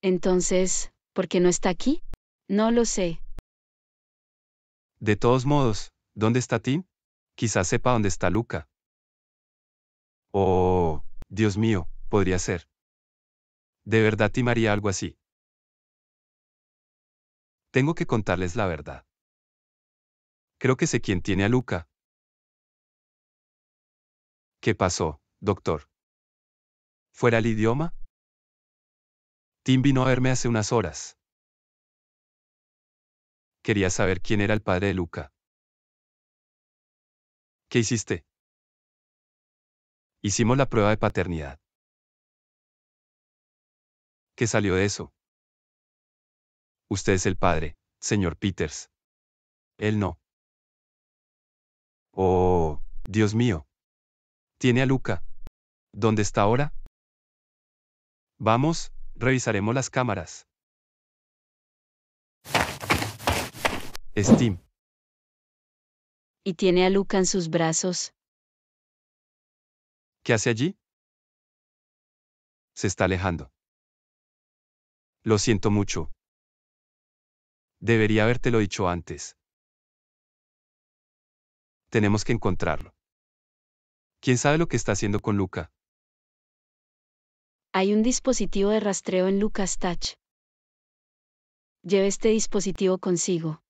Entonces, ¿por qué no está aquí? No lo sé. De todos modos, ¿dónde está Tim? Quizás sepa dónde está Luca. Oh, Dios mío, podría ser. De verdad Tim haría algo así. Tengo que contarles la verdad. Creo que sé quién tiene a Luca. ¿Qué pasó, doctor? ¿Fuera el idioma? Tim vino a verme hace unas horas. Quería saber quién era el padre de Luca. ¿Qué hiciste? Hicimos la prueba de paternidad. ¿Qué salió de eso? Usted es el padre, señor Peters. Él no. Oh, Dios mío. Tiene a Luca. ¿Dónde está ahora? Vamos, revisaremos las cámaras. Steam. Y tiene a Luca en sus brazos. ¿Qué hace allí? Se está alejando. Lo siento mucho. Debería habértelo dicho antes. Tenemos que encontrarlo. ¿Quién sabe lo que está haciendo con Luca? Hay un dispositivo de rastreo en Lucas Touch. Lleve este dispositivo consigo.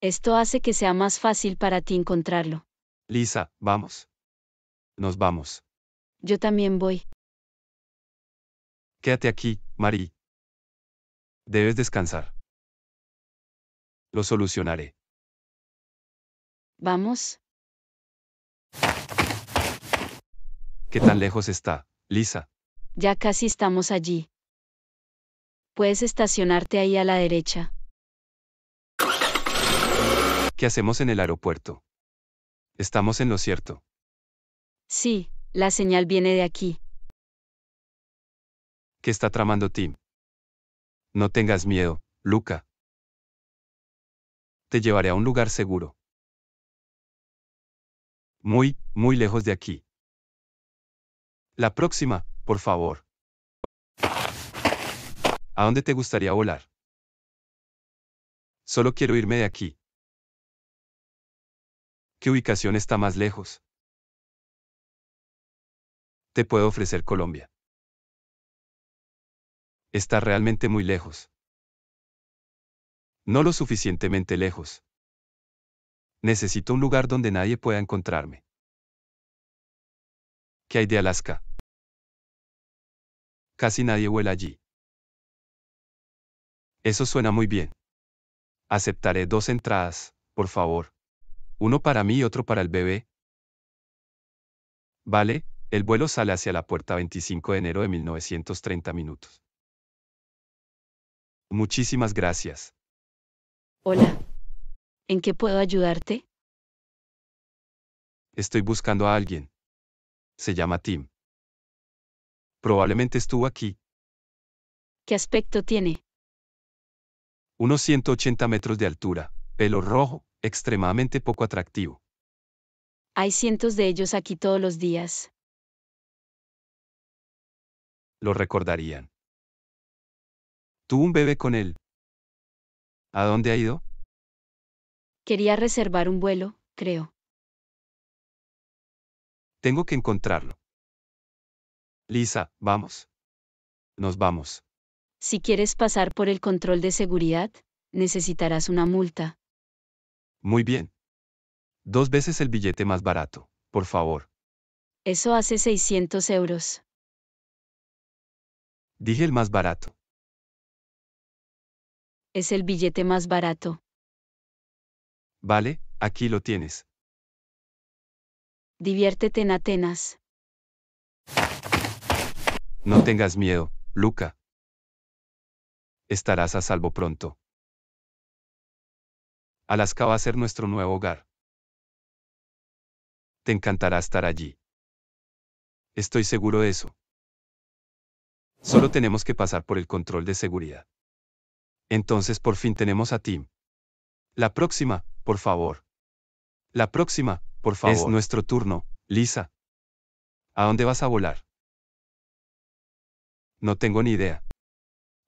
Esto hace que sea más fácil para ti encontrarlo. Lisa, vamos. Nos vamos. Yo también voy. Quédate aquí, Marie. Debes descansar. Lo solucionaré. Vamos. ¿Qué tan lejos está, Lisa? Ya casi estamos allí. Puedes estacionarte ahí a la derecha. ¿Qué hacemos en el aeropuerto? Estamos en lo cierto. Sí, la señal viene de aquí. ¿Qué está tramando Tim? No tengas miedo, Luca. Te llevaré a un lugar seguro. Muy, muy lejos de aquí. La próxima, por favor. ¿A dónde te gustaría volar? Solo quiero irme de aquí. ¿Qué ubicación está más lejos? Te puedo ofrecer Colombia. Está realmente muy lejos. No lo suficientemente lejos. Necesito un lugar donde nadie pueda encontrarme. ¿Qué hay de Alaska? Casi nadie vuela allí. Eso suena muy bien. Aceptaré dos entradas, por favor. Uno para mí y otro para el bebé. Vale, el vuelo sale hacia la puerta 25 de enero de 1930 minutos. Muchísimas gracias. Hola, ¿En qué puedo ayudarte? Estoy buscando a alguien. Se llama Tim. Probablemente estuvo aquí. ¿Qué aspecto tiene? Unos 180 metros de altura, pelo rojo, extremadamente poco atractivo. Hay cientos de ellos aquí todos los días. Lo recordarían. Tuvo un bebé con él. ¿A dónde ha ido? Quería reservar un vuelo, creo. Tengo que encontrarlo. Lisa, vamos. Nos vamos. Si quieres pasar por el control de seguridad, necesitarás una multa. Muy bien. Dos veces el billete más barato, por favor. Eso hace 600 euros. Dije el más barato. Es el billete más barato. Vale, aquí lo tienes. Diviértete en Atenas. No tengas miedo, Luca. Estarás a salvo pronto. Alaska va a ser nuestro nuevo hogar. Te encantará estar allí. Estoy seguro de eso. Solo tenemos que pasar por el control de seguridad. Entonces por fin tenemos a Tim. La próxima, por favor. La próxima, por favor. Es nuestro turno, Lisa. ¿A dónde vas a volar? No tengo ni idea.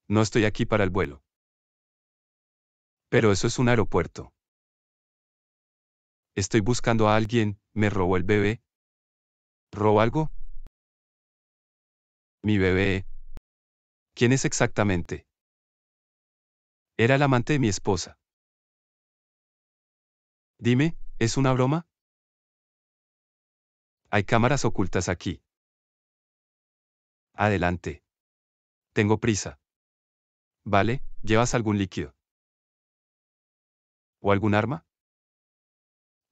No estoy aquí para el vuelo. Pero eso es un aeropuerto. Estoy buscando a alguien, me robó el bebé. ¿Robó algo? Mi bebé. ¿Quién es exactamente? Era el amante de mi esposa. Dime, ¿es una broma? Hay cámaras ocultas aquí. Adelante. Tengo prisa. Vale, ¿llevas algún líquido? ¿O algún arma?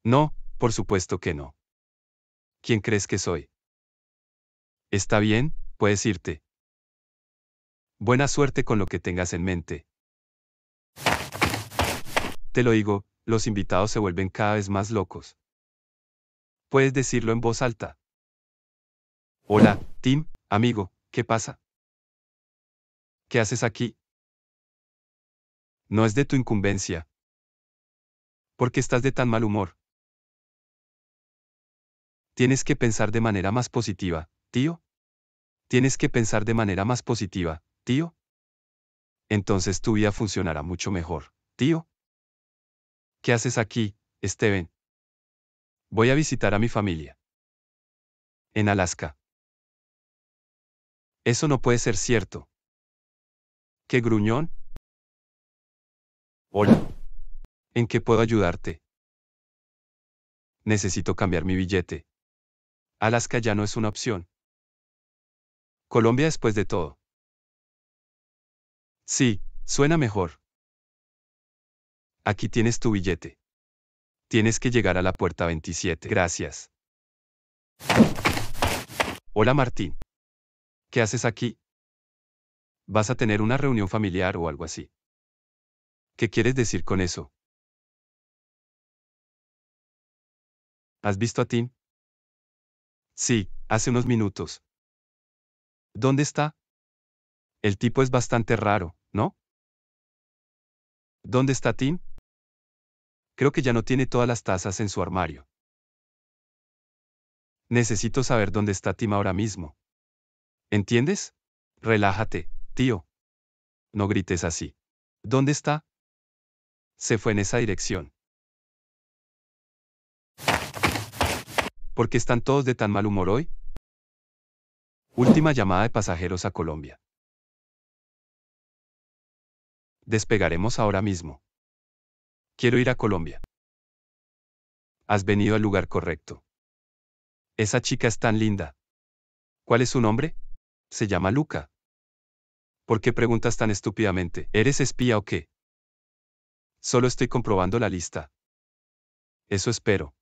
No, por supuesto que no. ¿Quién crees que soy? Está bien, puedes irte. Buena suerte con lo que tengas en mente. Te lo digo, los invitados se vuelven cada vez más locos. Puedes decirlo en voz alta. Hola, Tim, amigo, ¿qué pasa? ¿Qué haces aquí? No es de tu incumbencia. ¿Por qué estás de tan mal humor? Tienes que pensar de manera más positiva, tío. Tienes que pensar de manera más positiva, tío. Entonces tu vida funcionará mucho mejor, tío. ¿Qué haces aquí, Steven? Voy a visitar a mi familia. En Alaska. Eso no puede ser cierto. ¿Qué gruñón? Hola. ¿En qué puedo ayudarte? Necesito cambiar mi billete. Alaska ya no es una opción. Colombia después de todo. Sí, suena mejor. Aquí tienes tu billete. Tienes que llegar a la puerta 27. Gracias. Hola Martín. ¿Qué haces aquí? ¿Vas a tener una reunión familiar o algo así? ¿Qué quieres decir con eso? ¿Has visto a Tim? Sí, hace unos minutos. ¿Dónde está? El tipo es bastante raro, ¿no? ¿Dónde está Tim? Creo que ya no tiene todas las tazas en su armario. Necesito saber dónde está Tim ahora mismo. ¿Entiendes? Relájate, tío. No grites así. ¿Dónde está? Se fue en esa dirección. ¿Por qué están todos de tan mal humor hoy? Última llamada de pasajeros a Colombia. Despegaremos ahora mismo. Quiero ir a Colombia. Has venido al lugar correcto. Esa chica es tan linda. ¿Cuál es su nombre? Se llama Luca. ¿Por qué preguntas tan estúpidamente? ¿Eres espía o qué? Solo estoy comprobando la lista. Eso espero.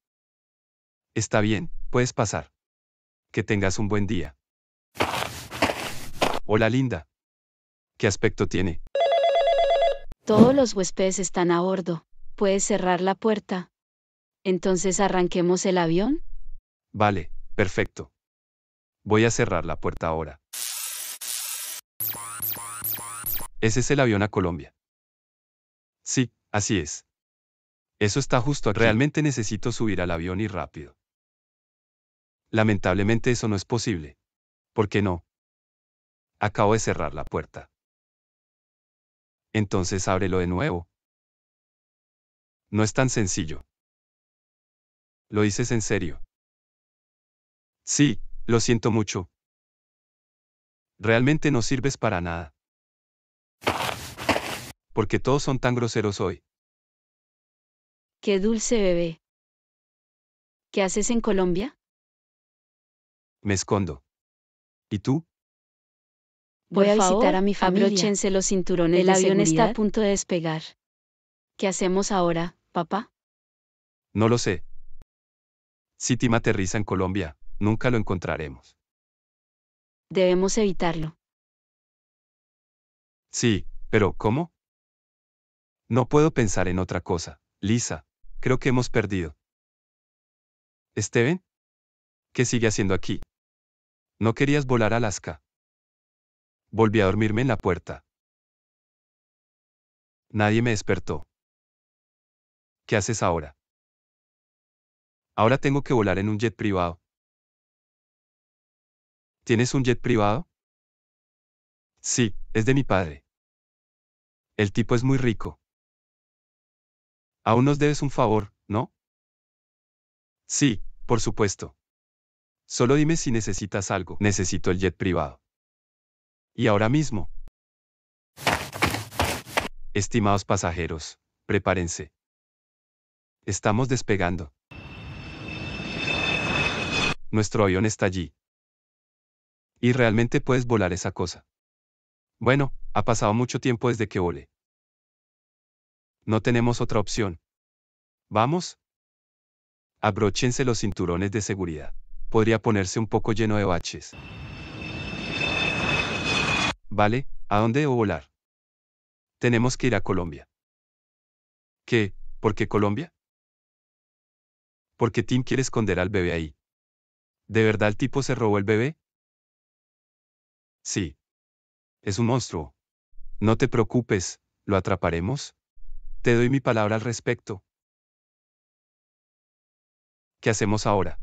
Está bien, puedes pasar. Que tengas un buen día. Hola linda. ¿Qué aspecto tiene? Todos los huéspedes están a bordo. ¿Puedes cerrar la puerta? Entonces arranquemos el avión. Vale, perfecto. Voy a cerrar la puerta ahora. Ese es el avión a Colombia. Sí, así es. Eso está justo. Realmente necesito subir al avión y rápido. Lamentablemente eso no es posible. ¿Por qué no? Acabo de cerrar la puerta. Entonces ábrelo de nuevo. No es tan sencillo. ¿Lo dices en serio? Sí, lo siento mucho. Realmente no sirves para nada. Porque todos son tan groseros hoy. Qué dulce bebé. ¿Qué haces en Colombia? Me escondo. ¿Y tú? Voy a visitar a mi familia. Abróchense los cinturones. El avión está a punto de despegar. ¿Qué hacemos ahora? papá? No lo sé. Si Tim aterriza en Colombia, nunca lo encontraremos. Debemos evitarlo. Sí, pero ¿cómo? No puedo pensar en otra cosa, Lisa. Creo que hemos perdido. Steven? ¿Qué sigue haciendo aquí? No querías volar a Alaska. Volví a dormirme en la puerta. Nadie me despertó. ¿Qué haces ahora? Ahora tengo que volar en un jet privado. ¿Tienes un jet privado? Sí, es de mi padre. El tipo es muy rico. Aún nos debes un favor, ¿no? Sí, por supuesto. Solo dime si necesitas algo. Necesito el jet privado. Y ahora mismo. Estimados pasajeros, prepárense. Estamos despegando. Nuestro avión está allí. Y realmente puedes volar esa cosa. Bueno, ha pasado mucho tiempo desde que vole. No tenemos otra opción. ¿Vamos? Abróchense los cinturones de seguridad. Podría ponerse un poco lleno de baches. Vale, ¿a dónde debo volar? Tenemos que ir a Colombia. ¿Qué? ¿Por qué Colombia? porque Tim quiere esconder al bebé ahí. ¿De verdad el tipo se robó el bebé? Sí. Es un monstruo. No te preocupes, ¿lo atraparemos? Te doy mi palabra al respecto. ¿Qué hacemos ahora?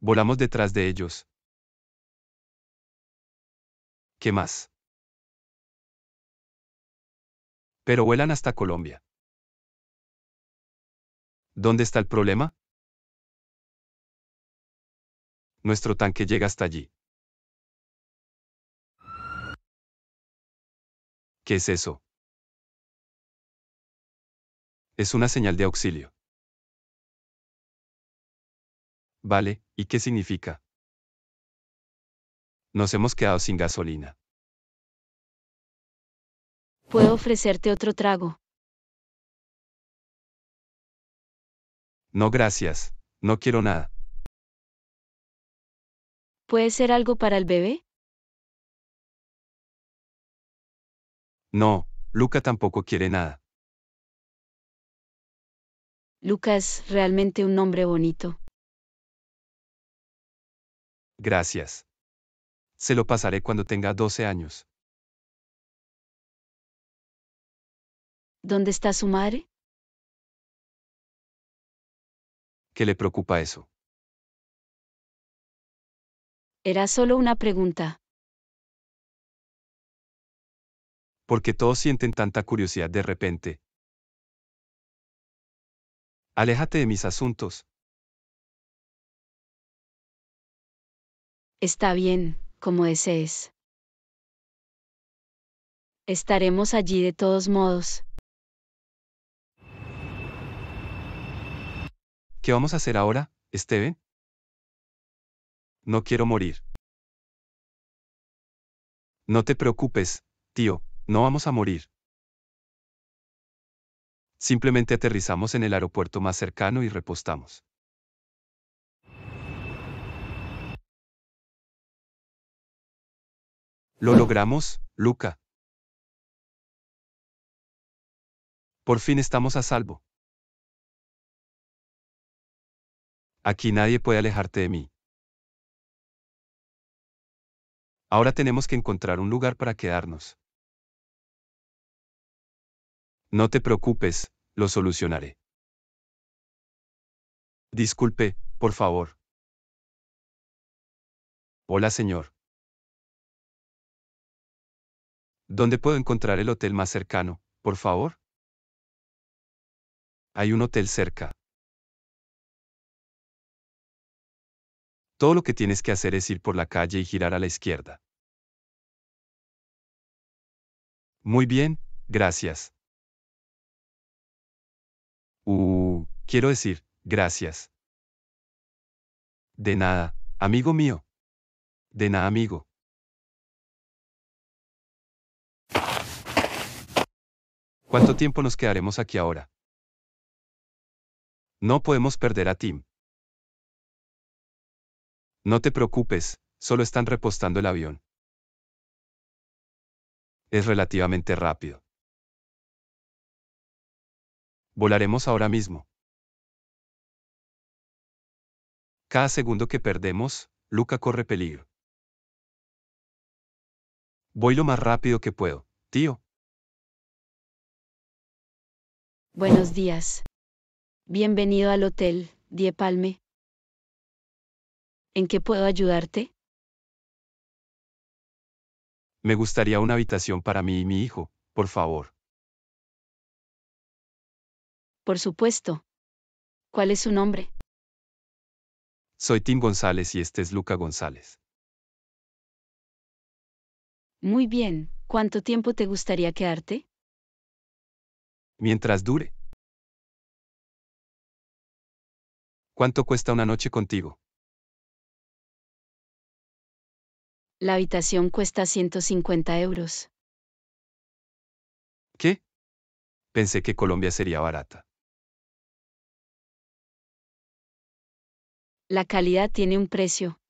Volamos detrás de ellos. ¿Qué más? Pero vuelan hasta Colombia. ¿Dónde está el problema? Nuestro tanque llega hasta allí. ¿Qué es eso? Es una señal de auxilio. Vale, ¿y qué significa? Nos hemos quedado sin gasolina. Puedo ofrecerte otro trago. No gracias, no quiero nada. ¿Puede ser algo para el bebé? No, Luca tampoco quiere nada. Luca es realmente un hombre bonito. Gracias. Se lo pasaré cuando tenga 12 años. ¿Dónde está su madre? ¿Qué le preocupa eso. Era solo una pregunta. Porque todos sienten tanta curiosidad de repente. Aléjate de mis asuntos. Está bien, como desees. Estaremos allí de todos modos. ¿Qué vamos a hacer ahora, Esteve? No quiero morir. No te preocupes, tío, no vamos a morir. Simplemente aterrizamos en el aeropuerto más cercano y repostamos. Lo logramos, Luca. Por fin estamos a salvo. Aquí nadie puede alejarte de mí. Ahora tenemos que encontrar un lugar para quedarnos. No te preocupes, lo solucionaré. Disculpe, por favor. Hola, señor. ¿Dónde puedo encontrar el hotel más cercano, por favor? Hay un hotel cerca. Todo lo que tienes que hacer es ir por la calle y girar a la izquierda. Muy bien, gracias. Uh, quiero decir, gracias. De nada, amigo mío. De nada, amigo. ¿Cuánto tiempo nos quedaremos aquí ahora? No podemos perder a Tim. No te preocupes, solo están repostando el avión. Es relativamente rápido. Volaremos ahora mismo. Cada segundo que perdemos, Luca corre peligro. Voy lo más rápido que puedo, tío. Buenos días. Bienvenido al Hotel Die Palme. ¿En qué puedo ayudarte? Me gustaría una habitación para mí y mi hijo, por favor. Por supuesto. ¿Cuál es su nombre? Soy Tim González y este es Luca González. Muy bien, ¿cuánto tiempo te gustaría quedarte? Mientras dure. ¿Cuánto cuesta una noche contigo? La habitación cuesta 150 euros. ¿Qué? Pensé que Colombia sería barata. La calidad tiene un precio.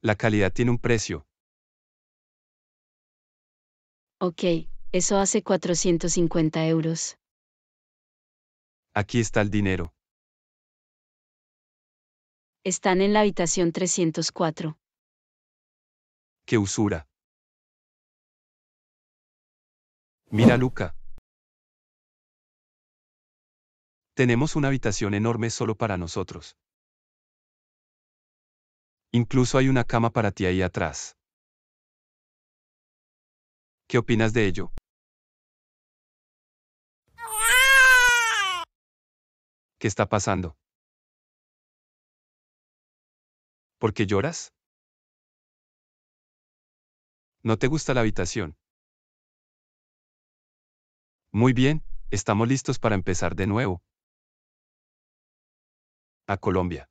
La calidad tiene un precio. Ok, eso hace 450 euros. Aquí está el dinero. Están en la habitación 304. ¡Qué usura! Mira, Luca. Tenemos una habitación enorme solo para nosotros. Incluso hay una cama para ti ahí atrás. ¿Qué opinas de ello? ¿Qué está pasando? ¿Por qué lloras? ¿No te gusta la habitación? Muy bien, estamos listos para empezar de nuevo. A Colombia.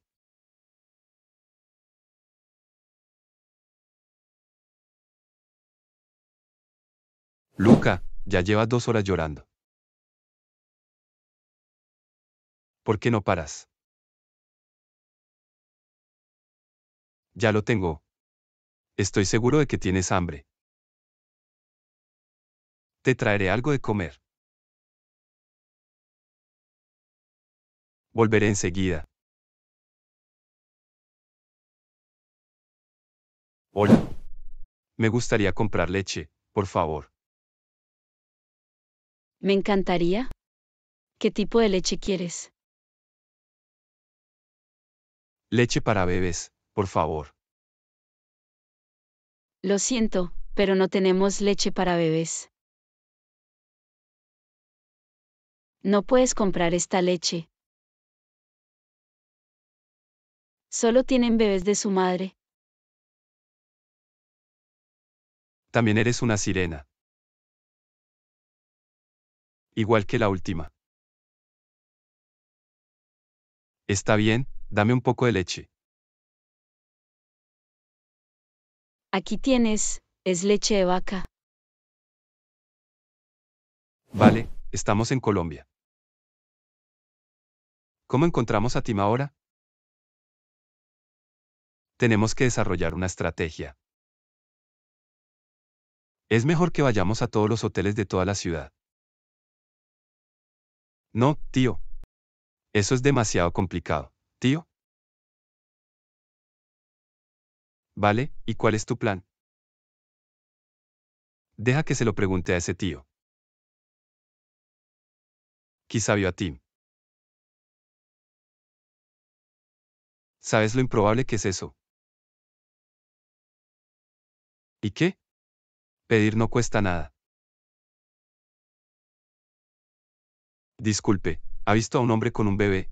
Luca, ya llevas dos horas llorando. ¿Por qué no paras? Ya lo tengo. Estoy seguro de que tienes hambre. Te traeré algo de comer. Volveré enseguida. Hola. Me gustaría comprar leche, por favor. Me encantaría. ¿Qué tipo de leche quieres? Leche para bebés por favor. Lo siento, pero no tenemos leche para bebés. No puedes comprar esta leche. Solo tienen bebés de su madre. También eres una sirena. Igual que la última. Está bien, dame un poco de leche. Aquí tienes, es leche de vaca. Vale, estamos en Colombia. ¿Cómo encontramos a Tim ahora? Tenemos que desarrollar una estrategia. Es mejor que vayamos a todos los hoteles de toda la ciudad. No, tío. Eso es demasiado complicado, tío. ¿Vale? ¿Y cuál es tu plan? Deja que se lo pregunte a ese tío. Quizá vio a Tim. ¿Sabes lo improbable que es eso? ¿Y qué? Pedir no cuesta nada. Disculpe, ¿ha visto a un hombre con un bebé?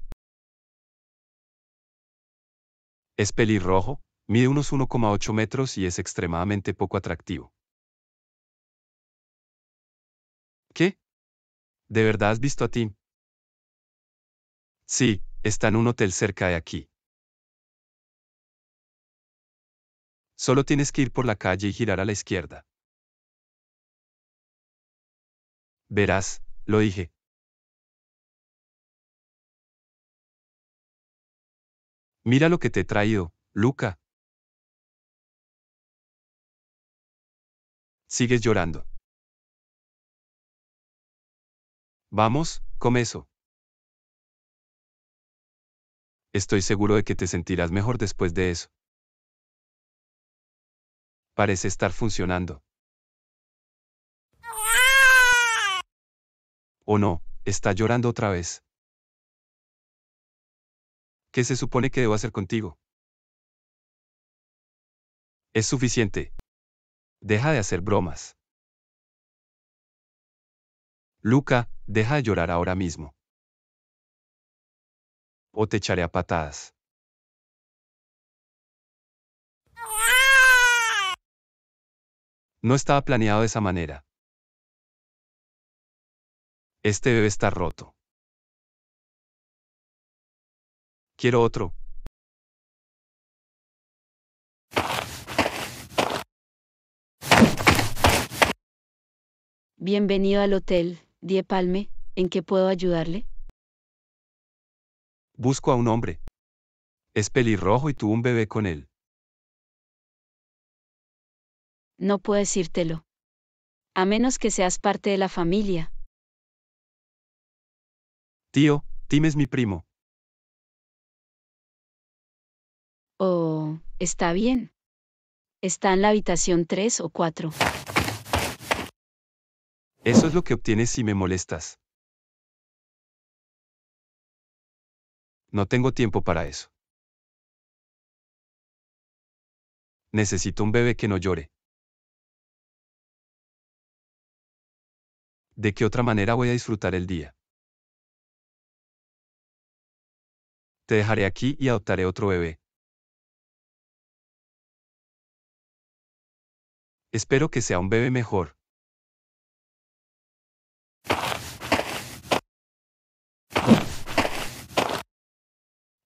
¿Es pelirrojo? Mide unos 1,8 metros y es extremadamente poco atractivo. ¿Qué? ¿De verdad has visto a Tim? Sí, está en un hotel cerca de aquí. Solo tienes que ir por la calle y girar a la izquierda. Verás, lo dije. Mira lo que te he traído, Luca. Sigues llorando. Vamos, come eso. Estoy seguro de que te sentirás mejor después de eso. Parece estar funcionando. ¿O no? Está llorando otra vez. ¿Qué se supone que debo hacer contigo? Es suficiente, Deja de hacer bromas. Luca, deja de llorar ahora mismo. O te echaré a patadas. No estaba planeado de esa manera. Este bebé está roto. Quiero otro, Bienvenido al Hotel Die Palme, ¿en qué puedo ayudarle? Busco a un hombre. Es pelirrojo y tuvo un bebé con él. No puedo decírtelo. A menos que seas parte de la familia. Tío, Tim es mi primo. Oh, está bien. Está en la habitación 3 o 4. Eso es lo que obtienes si me molestas. No tengo tiempo para eso. Necesito un bebé que no llore. ¿De qué otra manera voy a disfrutar el día? Te dejaré aquí y adoptaré otro bebé. Espero que sea un bebé mejor.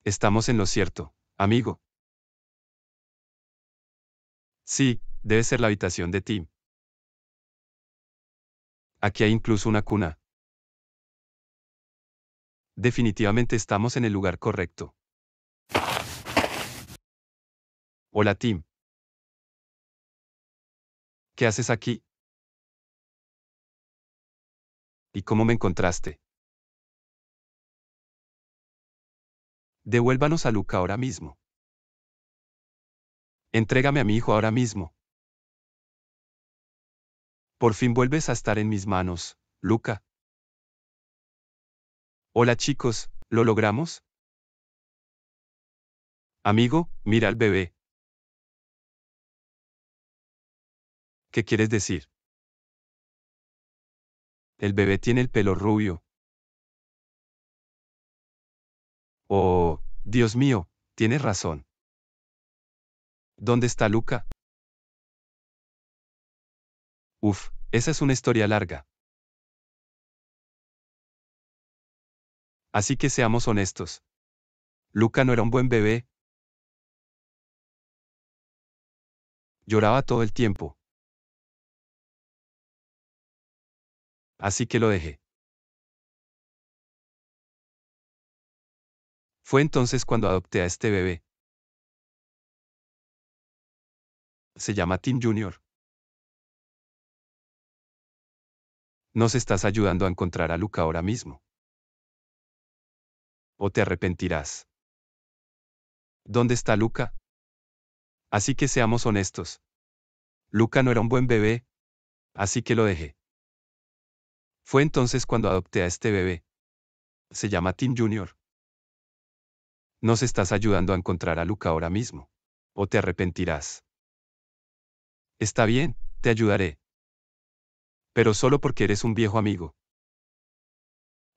Estamos en lo cierto, amigo. Sí, debe ser la habitación de Tim. Aquí hay incluso una cuna. Definitivamente estamos en el lugar correcto. Hola Tim. ¿Qué haces aquí? ¿Y cómo me encontraste? Devuélvanos a Luca ahora mismo. Entrégame a mi hijo ahora mismo. Por fin vuelves a estar en mis manos, Luca. Hola chicos, ¿lo logramos? Amigo, mira al bebé. ¿Qué quieres decir? El bebé tiene el pelo rubio, Oh, Dios mío, tienes razón. ¿Dónde está Luca? Uf, esa es una historia larga. Así que seamos honestos. Luca no era un buen bebé. Lloraba todo el tiempo. Así que lo dejé. Fue entonces cuando adopté a este bebé. Se llama Tim Jr. Nos estás ayudando a encontrar a Luca ahora mismo. O te arrepentirás. ¿Dónde está Luca? Así que seamos honestos. Luca no era un buen bebé, así que lo dejé. Fue entonces cuando adopté a este bebé. Se llama Tim Jr nos estás ayudando a encontrar a Luca ahora mismo. O te arrepentirás. Está bien, te ayudaré. Pero solo porque eres un viejo amigo.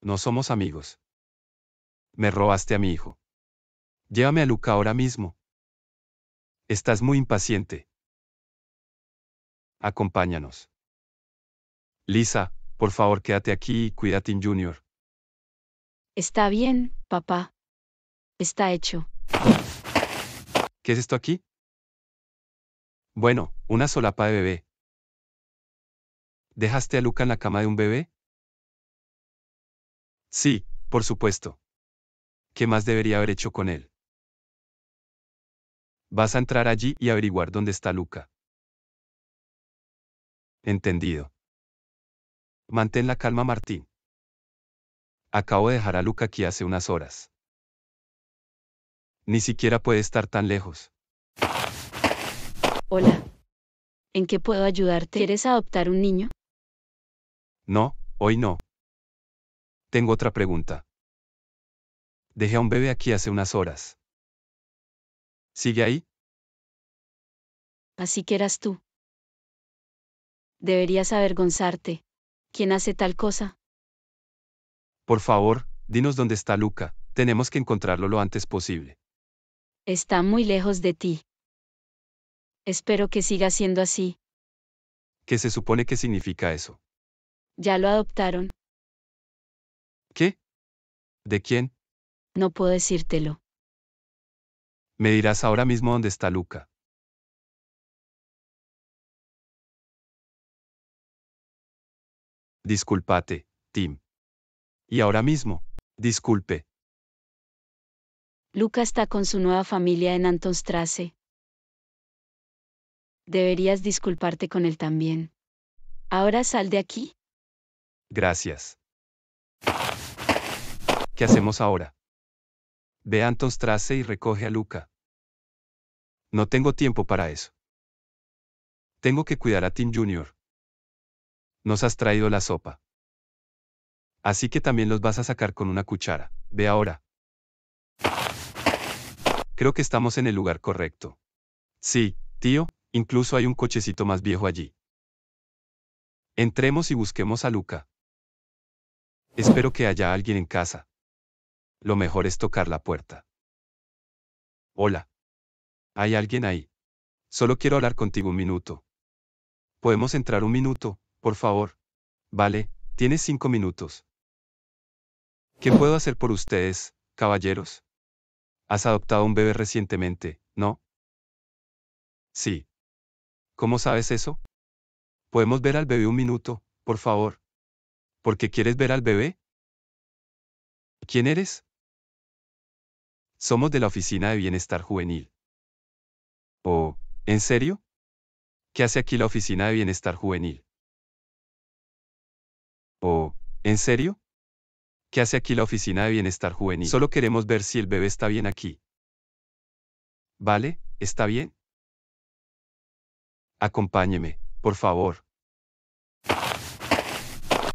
No somos amigos. Me robaste a mi hijo. Llévame a Luca ahora mismo. Estás muy impaciente. Acompáñanos. Lisa, por favor quédate aquí y cuida a Está bien, papá. Está hecho. ¿Qué es esto aquí? Bueno, una solapa de bebé. ¿Dejaste a Luca en la cama de un bebé? Sí, por supuesto. ¿Qué más debería haber hecho con él? Vas a entrar allí y averiguar dónde está Luca. Entendido. Mantén la calma, Martín. Acabo de dejar a Luca aquí hace unas horas. Ni siquiera puede estar tan lejos. Hola. ¿En qué puedo ayudarte? ¿Quieres adoptar un niño? No, hoy no. Tengo otra pregunta. Dejé a un bebé aquí hace unas horas. ¿Sigue ahí? Así que eras tú. Deberías avergonzarte. ¿Quién hace tal cosa? Por favor, dinos dónde está Luca, tenemos que encontrarlo lo antes posible está muy lejos de ti. Espero que siga siendo así. ¿Qué se supone que significa eso? Ya lo adoptaron. ¿Qué? ¿De quién? No puedo decírtelo. Me dirás ahora mismo dónde está Luca. Disculpate, Tim. Y ahora mismo, disculpe. Luca está con su nueva familia en Antonstrasse. Deberías disculparte con él también. Ahora sal de aquí. Gracias. ¿Qué hacemos ahora? Ve a Antonstrasse y recoge a Luca. No tengo tiempo para eso. Tengo que cuidar a Tim Jr. Nos has traído la sopa. Así que también los vas a sacar con una cuchara. Ve ahora. Creo que estamos en el lugar correcto. Sí, tío, incluso hay un cochecito más viejo allí. Entremos y busquemos a Luca. Espero que haya alguien en casa. Lo mejor es tocar la puerta. Hola. ¿Hay alguien ahí? Solo quiero hablar contigo un minuto. ¿Podemos entrar un minuto, por favor? Vale, tienes cinco minutos. ¿Qué puedo hacer por ustedes, caballeros? Has adoptado un bebé recientemente, ¿no? Sí. ¿Cómo sabes eso? ¿Podemos ver al bebé un minuto, por favor? ¿Por qué quieres ver al bebé? ¿Quién eres? Somos de la Oficina de Bienestar Juvenil. ¿Oh, en serio? ¿Qué hace aquí la Oficina de Bienestar Juvenil? ¿Oh, en serio? ¿Qué hace aquí la Oficina de Bienestar Juvenil? Solo queremos ver si el bebé está bien aquí. ¿Vale? ¿Está bien? Acompáñeme, por favor.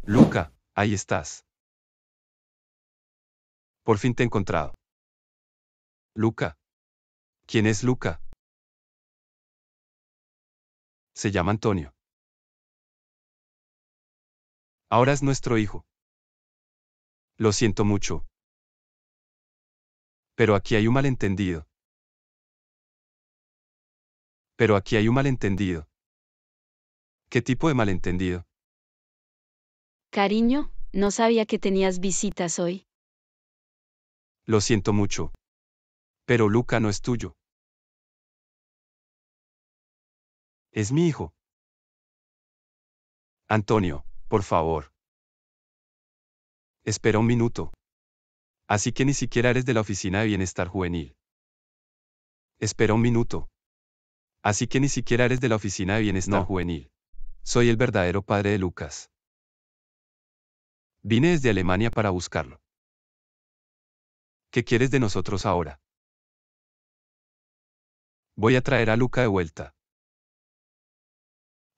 Luca, ahí estás. Por fin te he encontrado. Luca. ¿Quién es Luca? Se llama Antonio. Ahora es nuestro hijo. Lo siento mucho. Pero aquí hay un malentendido. Pero aquí hay un malentendido. ¿Qué tipo de malentendido? Cariño, no sabía que tenías visitas hoy. Lo siento mucho. Pero Luca no es tuyo. Es mi hijo. Antonio, por favor. Espera un minuto. Así que ni siquiera eres de la Oficina de Bienestar Juvenil. Espera un minuto. Así que ni siquiera eres de la Oficina de Bienestar Juvenil. Soy el verdadero padre de Lucas. Vine desde Alemania para buscarlo. ¿Qué quieres de nosotros ahora? Voy a traer a Luca de vuelta.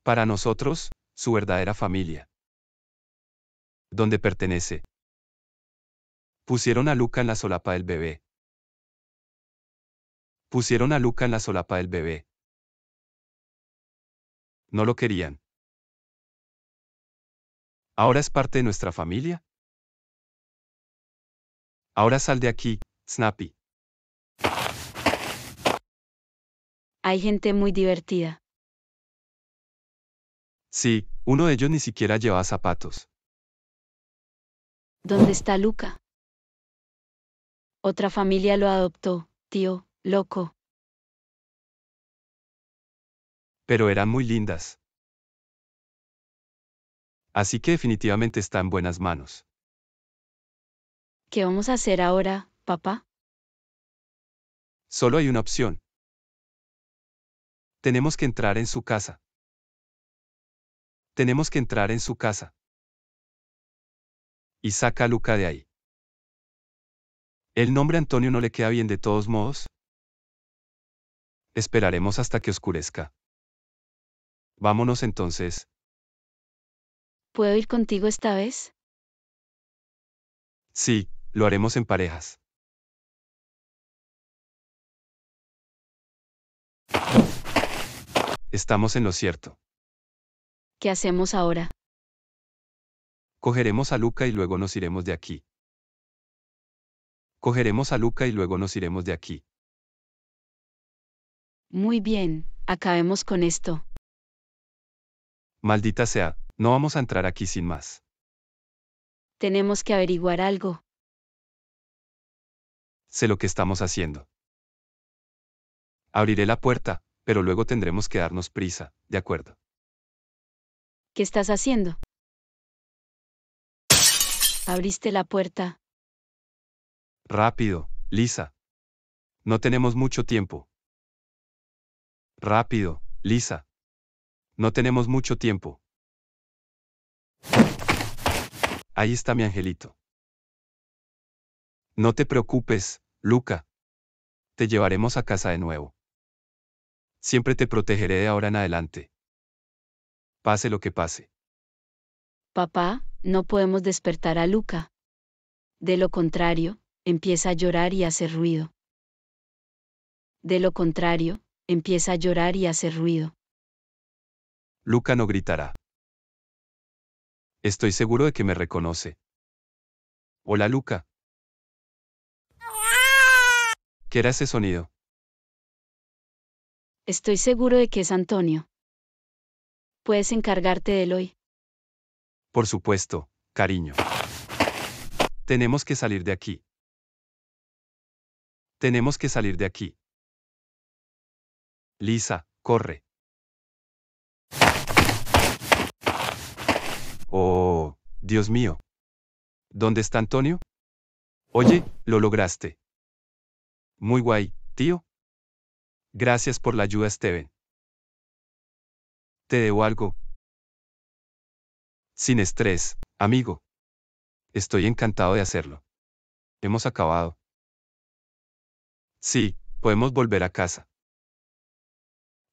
Para nosotros, su verdadera familia. Donde pertenece. Pusieron a Luca en la solapa del bebé. Pusieron a Luca en la solapa del bebé. No lo querían. Ahora es parte de nuestra familia. Ahora sal de aquí, Snappy. Hay gente muy divertida. Sí, uno de ellos ni siquiera lleva zapatos. ¿Dónde está Luca? Otra familia lo adoptó, tío, loco. Pero eran muy lindas. Así que definitivamente está en buenas manos. ¿Qué vamos a hacer ahora, papá? Solo hay una opción. Tenemos que entrar en su casa. Tenemos que entrar en su casa. Y saca a Luca de ahí. ¿El nombre Antonio no le queda bien de todos modos? Esperaremos hasta que oscurezca. Vámonos entonces. ¿Puedo ir contigo esta vez? Sí, lo haremos en parejas. Estamos en lo cierto. ¿Qué hacemos ahora? Cogeremos a Luca y luego nos iremos de aquí. Cogeremos a Luca y luego nos iremos de aquí. Muy bien, acabemos con esto. Maldita sea, no vamos a entrar aquí sin más. Tenemos que averiguar algo. Sé lo que estamos haciendo. Abriré la puerta, pero luego tendremos que darnos prisa, ¿de acuerdo? ¿Qué estás haciendo? Abriste la puerta, Rápido, Lisa. No tenemos mucho tiempo. Rápido, Lisa. No tenemos mucho tiempo. Ahí está mi angelito. No te preocupes, Luca. Te llevaremos a casa de nuevo. Siempre te protegeré de ahora en adelante. Pase lo que pase. Papá, no podemos despertar a Luca. De lo contrario, empieza a llorar y hacer ruido. De lo contrario, empieza a llorar y hacer ruido. Luca no gritará. Estoy seguro de que me reconoce. Hola Luca. ¿Qué era ese sonido? Estoy seguro de que es Antonio. Puedes encargarte de él hoy. Por supuesto, cariño. Tenemos que salir de aquí. Tenemos que salir de aquí. Lisa, corre. Oh, Dios mío. ¿Dónde está Antonio? Oye, lo lograste. Muy guay, tío. Gracias por la ayuda, Steven. Te debo algo. Sin estrés, amigo. Estoy encantado de hacerlo. Hemos acabado. Sí, podemos volver a casa.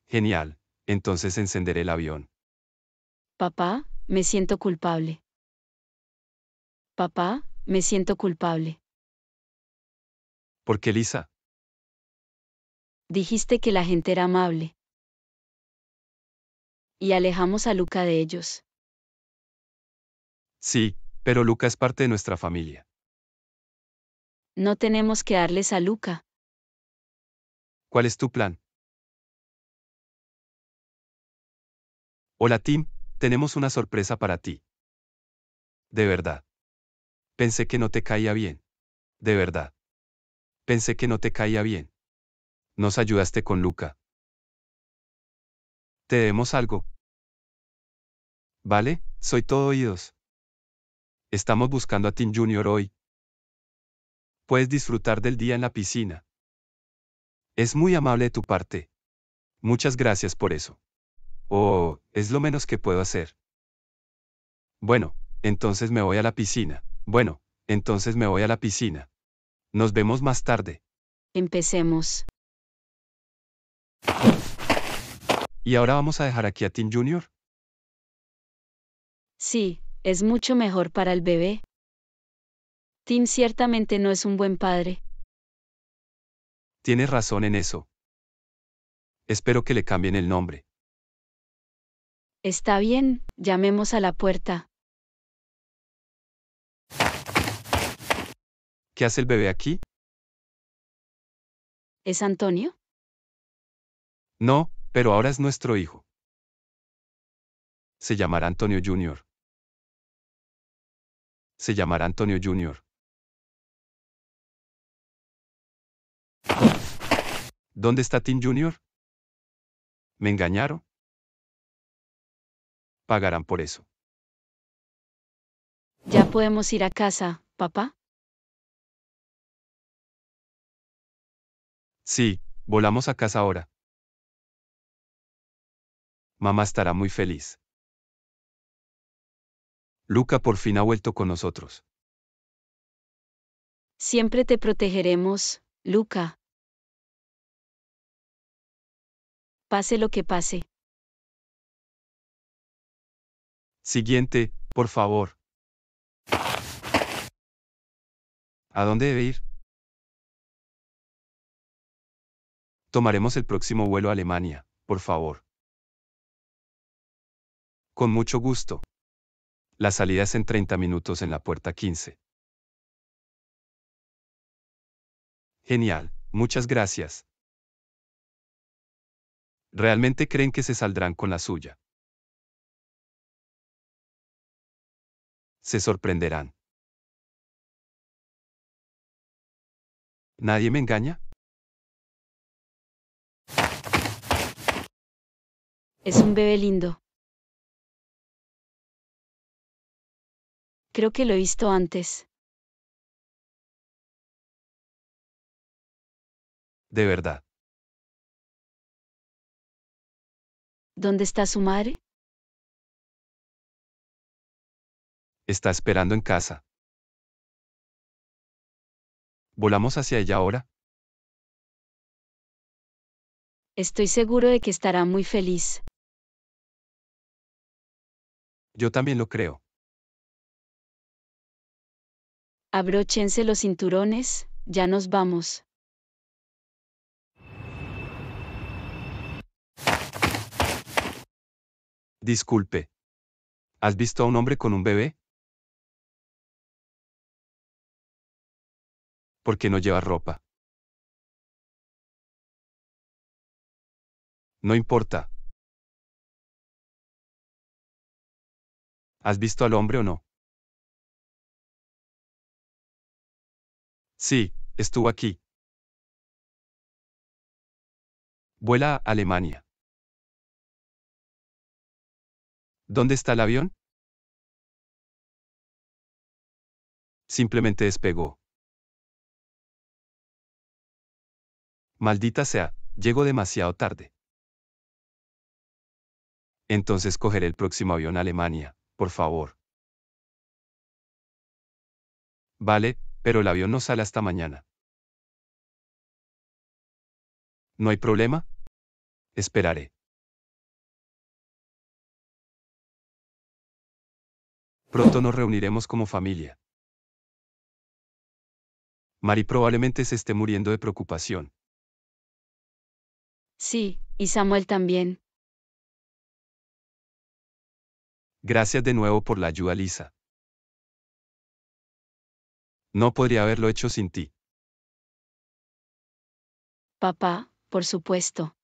Genial, entonces encenderé el avión. Papá, me siento culpable. Papá, me siento culpable. ¿Por qué, Lisa? Dijiste que la gente era amable. Y alejamos a Luca de ellos. Sí, pero Luca es parte de nuestra familia. No tenemos que darles a Luca. ¿Cuál es tu plan? Hola Tim, tenemos una sorpresa para ti. De verdad. Pensé que no te caía bien. De verdad. Pensé que no te caía bien. Nos ayudaste con Luca. Te demos algo. Vale, soy todo oídos. Estamos buscando a Tim Jr. hoy. Puedes disfrutar del día en la piscina. Es muy amable de tu parte. Muchas gracias por eso. Oh, es lo menos que puedo hacer. Bueno, entonces me voy a la piscina. Bueno, entonces me voy a la piscina. Nos vemos más tarde. Empecemos. ¿Y ahora vamos a dejar aquí a Tim Jr.? Sí, es mucho mejor para el bebé. Tim ciertamente no es un buen padre. Tienes razón en eso. Espero que le cambien el nombre. Está bien, llamemos a la puerta. ¿Qué hace el bebé aquí? ¿Es Antonio? No, pero ahora es nuestro hijo. Se llamará Antonio Jr. Se llamará Antonio Junior. ¿Dónde está Tim Jr.? ¿Me engañaron? Pagarán por eso. ¿Ya podemos ir a casa, papá? Sí, volamos a casa ahora. Mamá estará muy feliz. Luca por fin ha vuelto con nosotros. Siempre te protegeremos, Luca. Pase lo que pase. Siguiente, por favor. ¿A dónde debe ir? Tomaremos el próximo vuelo a Alemania, por favor. Con mucho gusto. La salida es en 30 minutos en la puerta 15. Genial, muchas gracias. ¿Realmente creen que se saldrán con la suya? Se sorprenderán. ¿Nadie me engaña? Es un bebé lindo. Creo que lo he visto antes. de verdad. ¿Dónde está su madre? Está esperando en casa. ¿Volamos hacia ella ahora? Estoy seguro de que estará muy feliz. Yo también lo creo. Abróchense los cinturones, ya nos vamos. Disculpe. ¿Has visto a un hombre con un bebé? ¿Por qué no lleva ropa? No importa. ¿Has visto al hombre o no? Sí, estuvo aquí. Vuela a Alemania. ¿Dónde está el avión? Simplemente despegó. Maldita sea, llego demasiado tarde. Entonces cogeré el próximo avión a Alemania, por favor. Vale, pero el avión no sale hasta mañana. ¿No hay problema? Esperaré. Pronto nos reuniremos como familia. Mari probablemente se esté muriendo de preocupación. Sí, y Samuel también. Gracias de nuevo por la ayuda, Lisa. No podría haberlo hecho sin ti. Papá, por supuesto.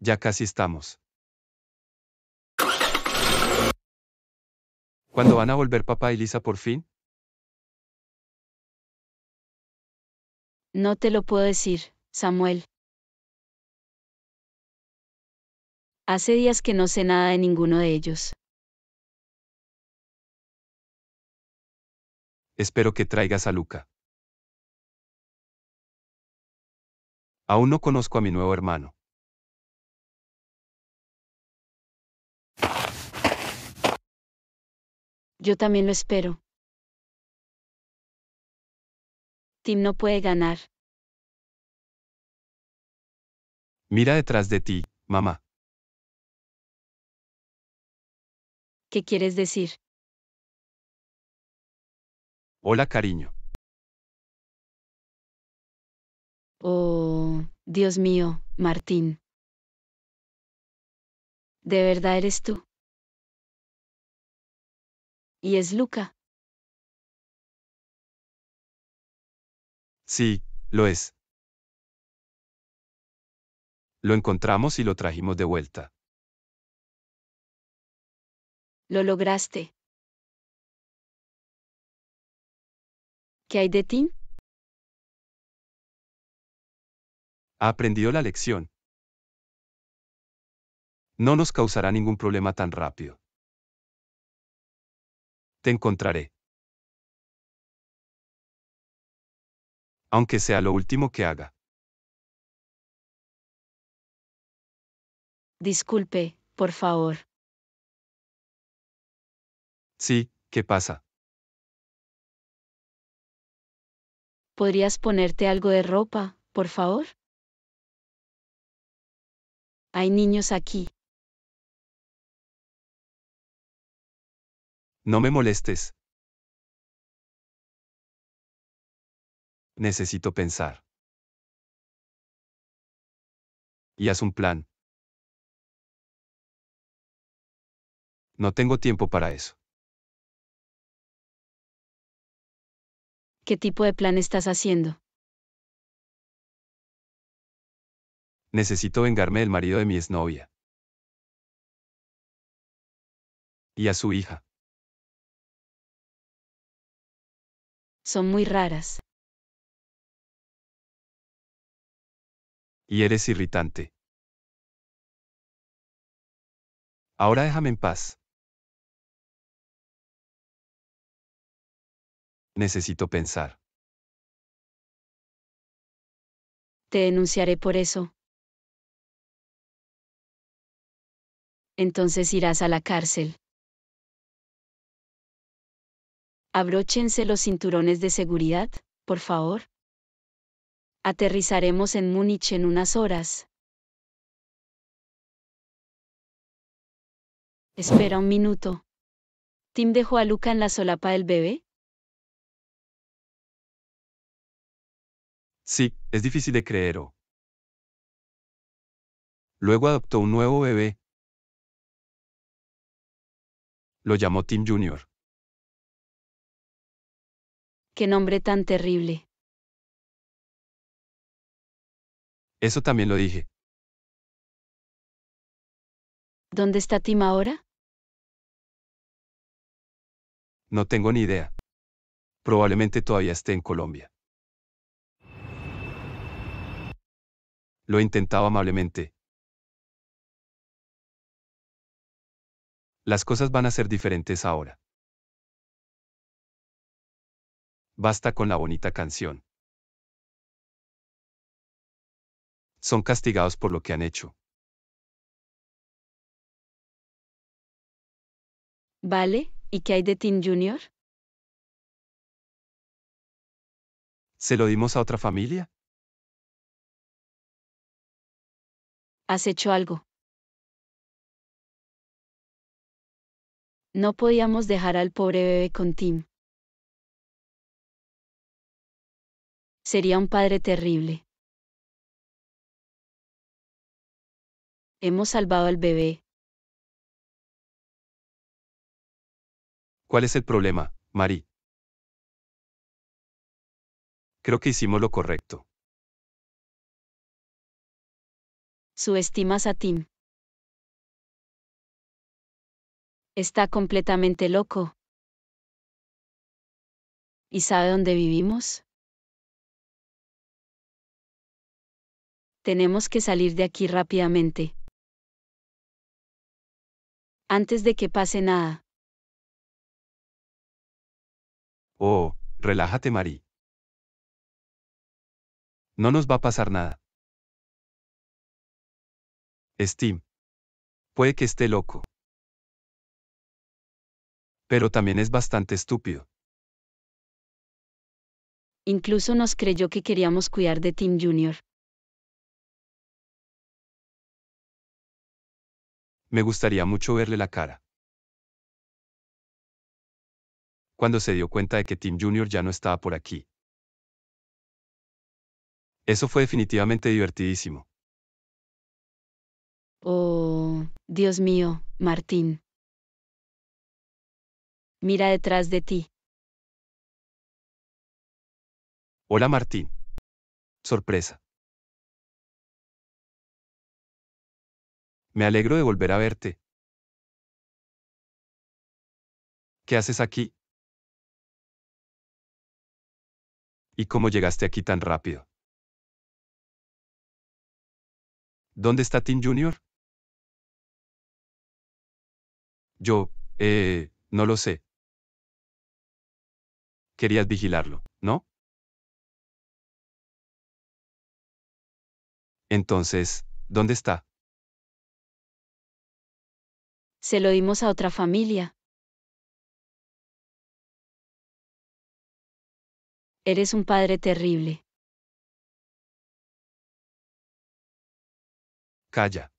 Ya casi estamos. ¿Cuándo van a volver papá y Lisa por fin? No te lo puedo decir, Samuel. Hace días que no sé nada de ninguno de ellos. Espero que traigas a Luca. Aún no conozco a mi nuevo hermano. Yo también lo espero. Tim no puede ganar. Mira detrás de ti, mamá. ¿Qué quieres decir? Hola, cariño. Oh, Dios mío, Martín. ¿De verdad eres tú? y es Luca. Sí, lo es. Lo encontramos y lo trajimos de vuelta. Lo lograste. ¿Qué hay de ti? Ha aprendido la lección. No nos causará ningún problema tan rápido te encontraré. Aunque sea lo último que haga. Disculpe, por favor. Sí, ¿qué pasa? ¿Podrías ponerte algo de ropa, por favor? Hay niños aquí. No me molestes. Necesito pensar. Y haz un plan. No tengo tiempo para eso. ¿Qué tipo de plan estás haciendo? Necesito vengarme del marido de mi exnovia. Y a su hija. son muy raras. Y eres irritante. Ahora déjame en paz. Necesito pensar. Te denunciaré por eso. Entonces irás a la cárcel. abróchense los cinturones de seguridad, por favor. Aterrizaremos en Múnich en unas horas. Espera un minuto. Tim dejó a Luca en la solapa del bebé. Sí, es difícil de creer. Luego adoptó un nuevo bebé. Lo llamó Tim Jr qué nombre tan terrible. Eso también lo dije. ¿Dónde está Tim ahora? No tengo ni idea. Probablemente todavía esté en Colombia. Lo intentaba amablemente. Las cosas van a ser diferentes ahora. basta con la bonita canción. Son castigados por lo que han hecho. Vale, ¿y qué hay de Tim Jr.? ¿Se lo dimos a otra familia? ¿Has hecho algo? No podíamos dejar al pobre bebé con Tim. Sería un padre terrible. Hemos salvado al bebé. ¿Cuál es el problema, Mari? Creo que hicimos lo correcto. Subestimas a Tim. Está completamente loco. ¿Y sabe dónde vivimos? Tenemos que salir de aquí rápidamente. Antes de que pase nada. Oh, relájate, Mari. No nos va a pasar nada. Steam. Puede que esté loco. Pero también es bastante estúpido. Incluso nos creyó que queríamos cuidar de Tim Jr. Me gustaría mucho verle la cara. Cuando se dio cuenta de que Tim Jr. ya no estaba por aquí. Eso fue definitivamente divertidísimo. Oh, Dios mío, Martín. Mira detrás de ti. Hola Martín. Sorpresa. Me alegro de volver a verte. ¿Qué haces aquí? ¿Y cómo llegaste aquí tan rápido? ¿Dónde está Tim Jr.? Yo, eh, no lo sé. Querías vigilarlo, ¿no? Entonces, ¿dónde está? se lo dimos a otra familia. Eres un padre terrible. Calla.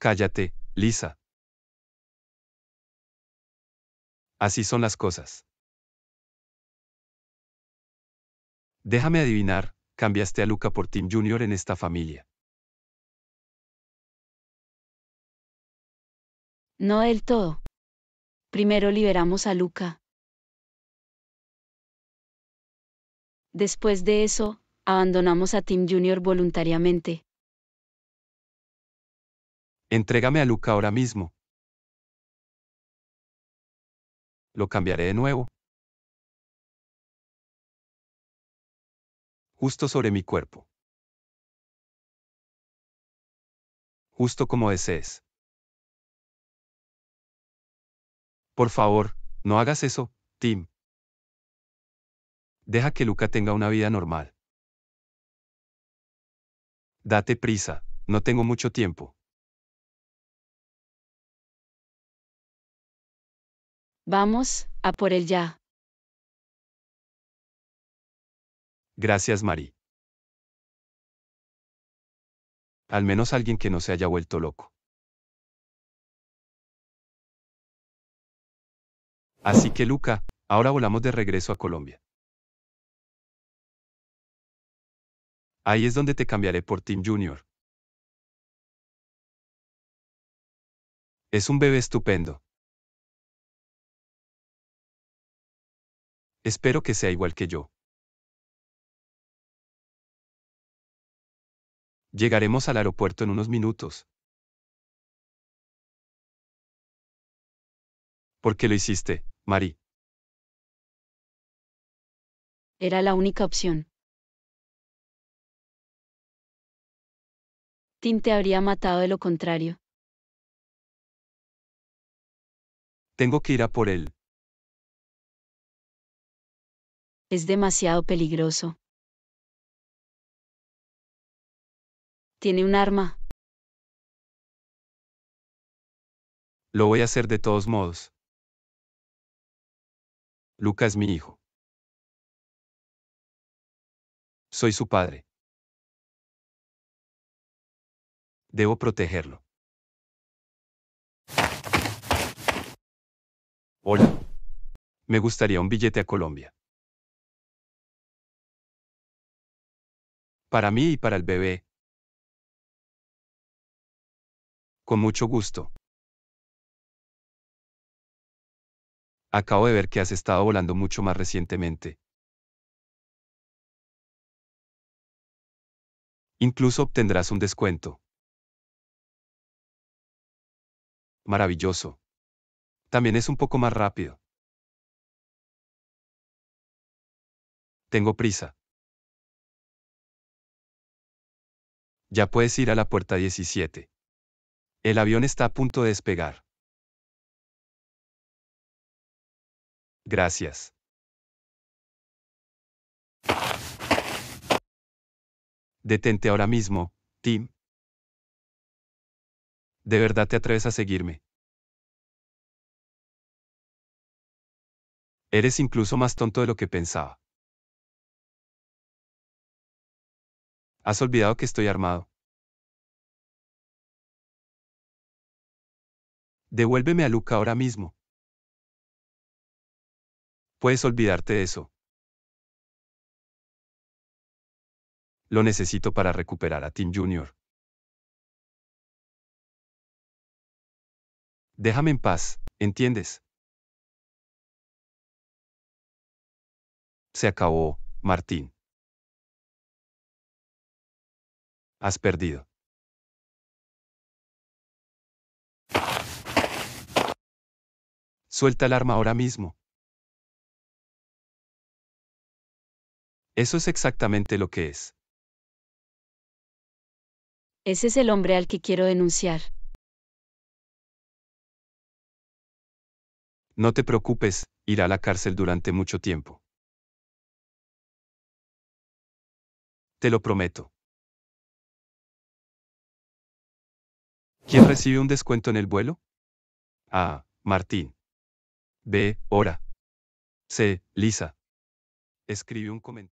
Cállate, Lisa. Así son las cosas. Déjame adivinar, cambiaste a Luca por Tim Jr. en esta familia. No del todo. Primero liberamos a Luca. Después de eso, abandonamos a Tim Jr. voluntariamente. Entrégame a Luca ahora mismo. Lo cambiaré de nuevo. Justo sobre mi cuerpo. Justo como desees. Por favor, no hagas eso, Tim. Deja que Luca tenga una vida normal. Date prisa, no tengo mucho tiempo. Vamos, a por él ya. Gracias, Mari. Al menos alguien que no se haya vuelto loco. Así que Luca, ahora volamos de regreso a Colombia. Ahí es donde te cambiaré por Tim Junior. Es un bebé estupendo. Espero que sea igual que yo. Llegaremos al aeropuerto en unos minutos. ¿Por qué lo hiciste? Marie. Era la única opción. Tim te habría matado de lo contrario. Tengo que ir a por él. Es demasiado peligroso. Tiene un arma. Lo voy a hacer de todos modos. Lucas mi hijo. Soy su padre. Debo protegerlo. Hola. Me gustaría un billete a Colombia. Para mí y para el bebé. Con mucho gusto. Acabo de ver que has estado volando mucho más recientemente. Incluso obtendrás un descuento. Maravilloso. También es un poco más rápido. Tengo prisa. Ya puedes ir a la puerta 17. El avión está a punto de despegar. Gracias. Detente ahora mismo, Tim. ¿De verdad te atreves a seguirme? Eres incluso más tonto de lo que pensaba. Has olvidado que estoy armado. Devuélveme a Luca ahora mismo. Puedes olvidarte de eso. Lo necesito para recuperar a Tim Jr. Déjame en paz, ¿entiendes? Se acabó, Martín. Has perdido. Suelta el arma ahora mismo. Eso es exactamente lo que es. Ese es el hombre al que quiero denunciar. No te preocupes, irá a la cárcel durante mucho tiempo. Te lo prometo. ¿Quién recibe un descuento en el vuelo? A. Martín. B. Hora. C. Lisa. Escribe un comentario.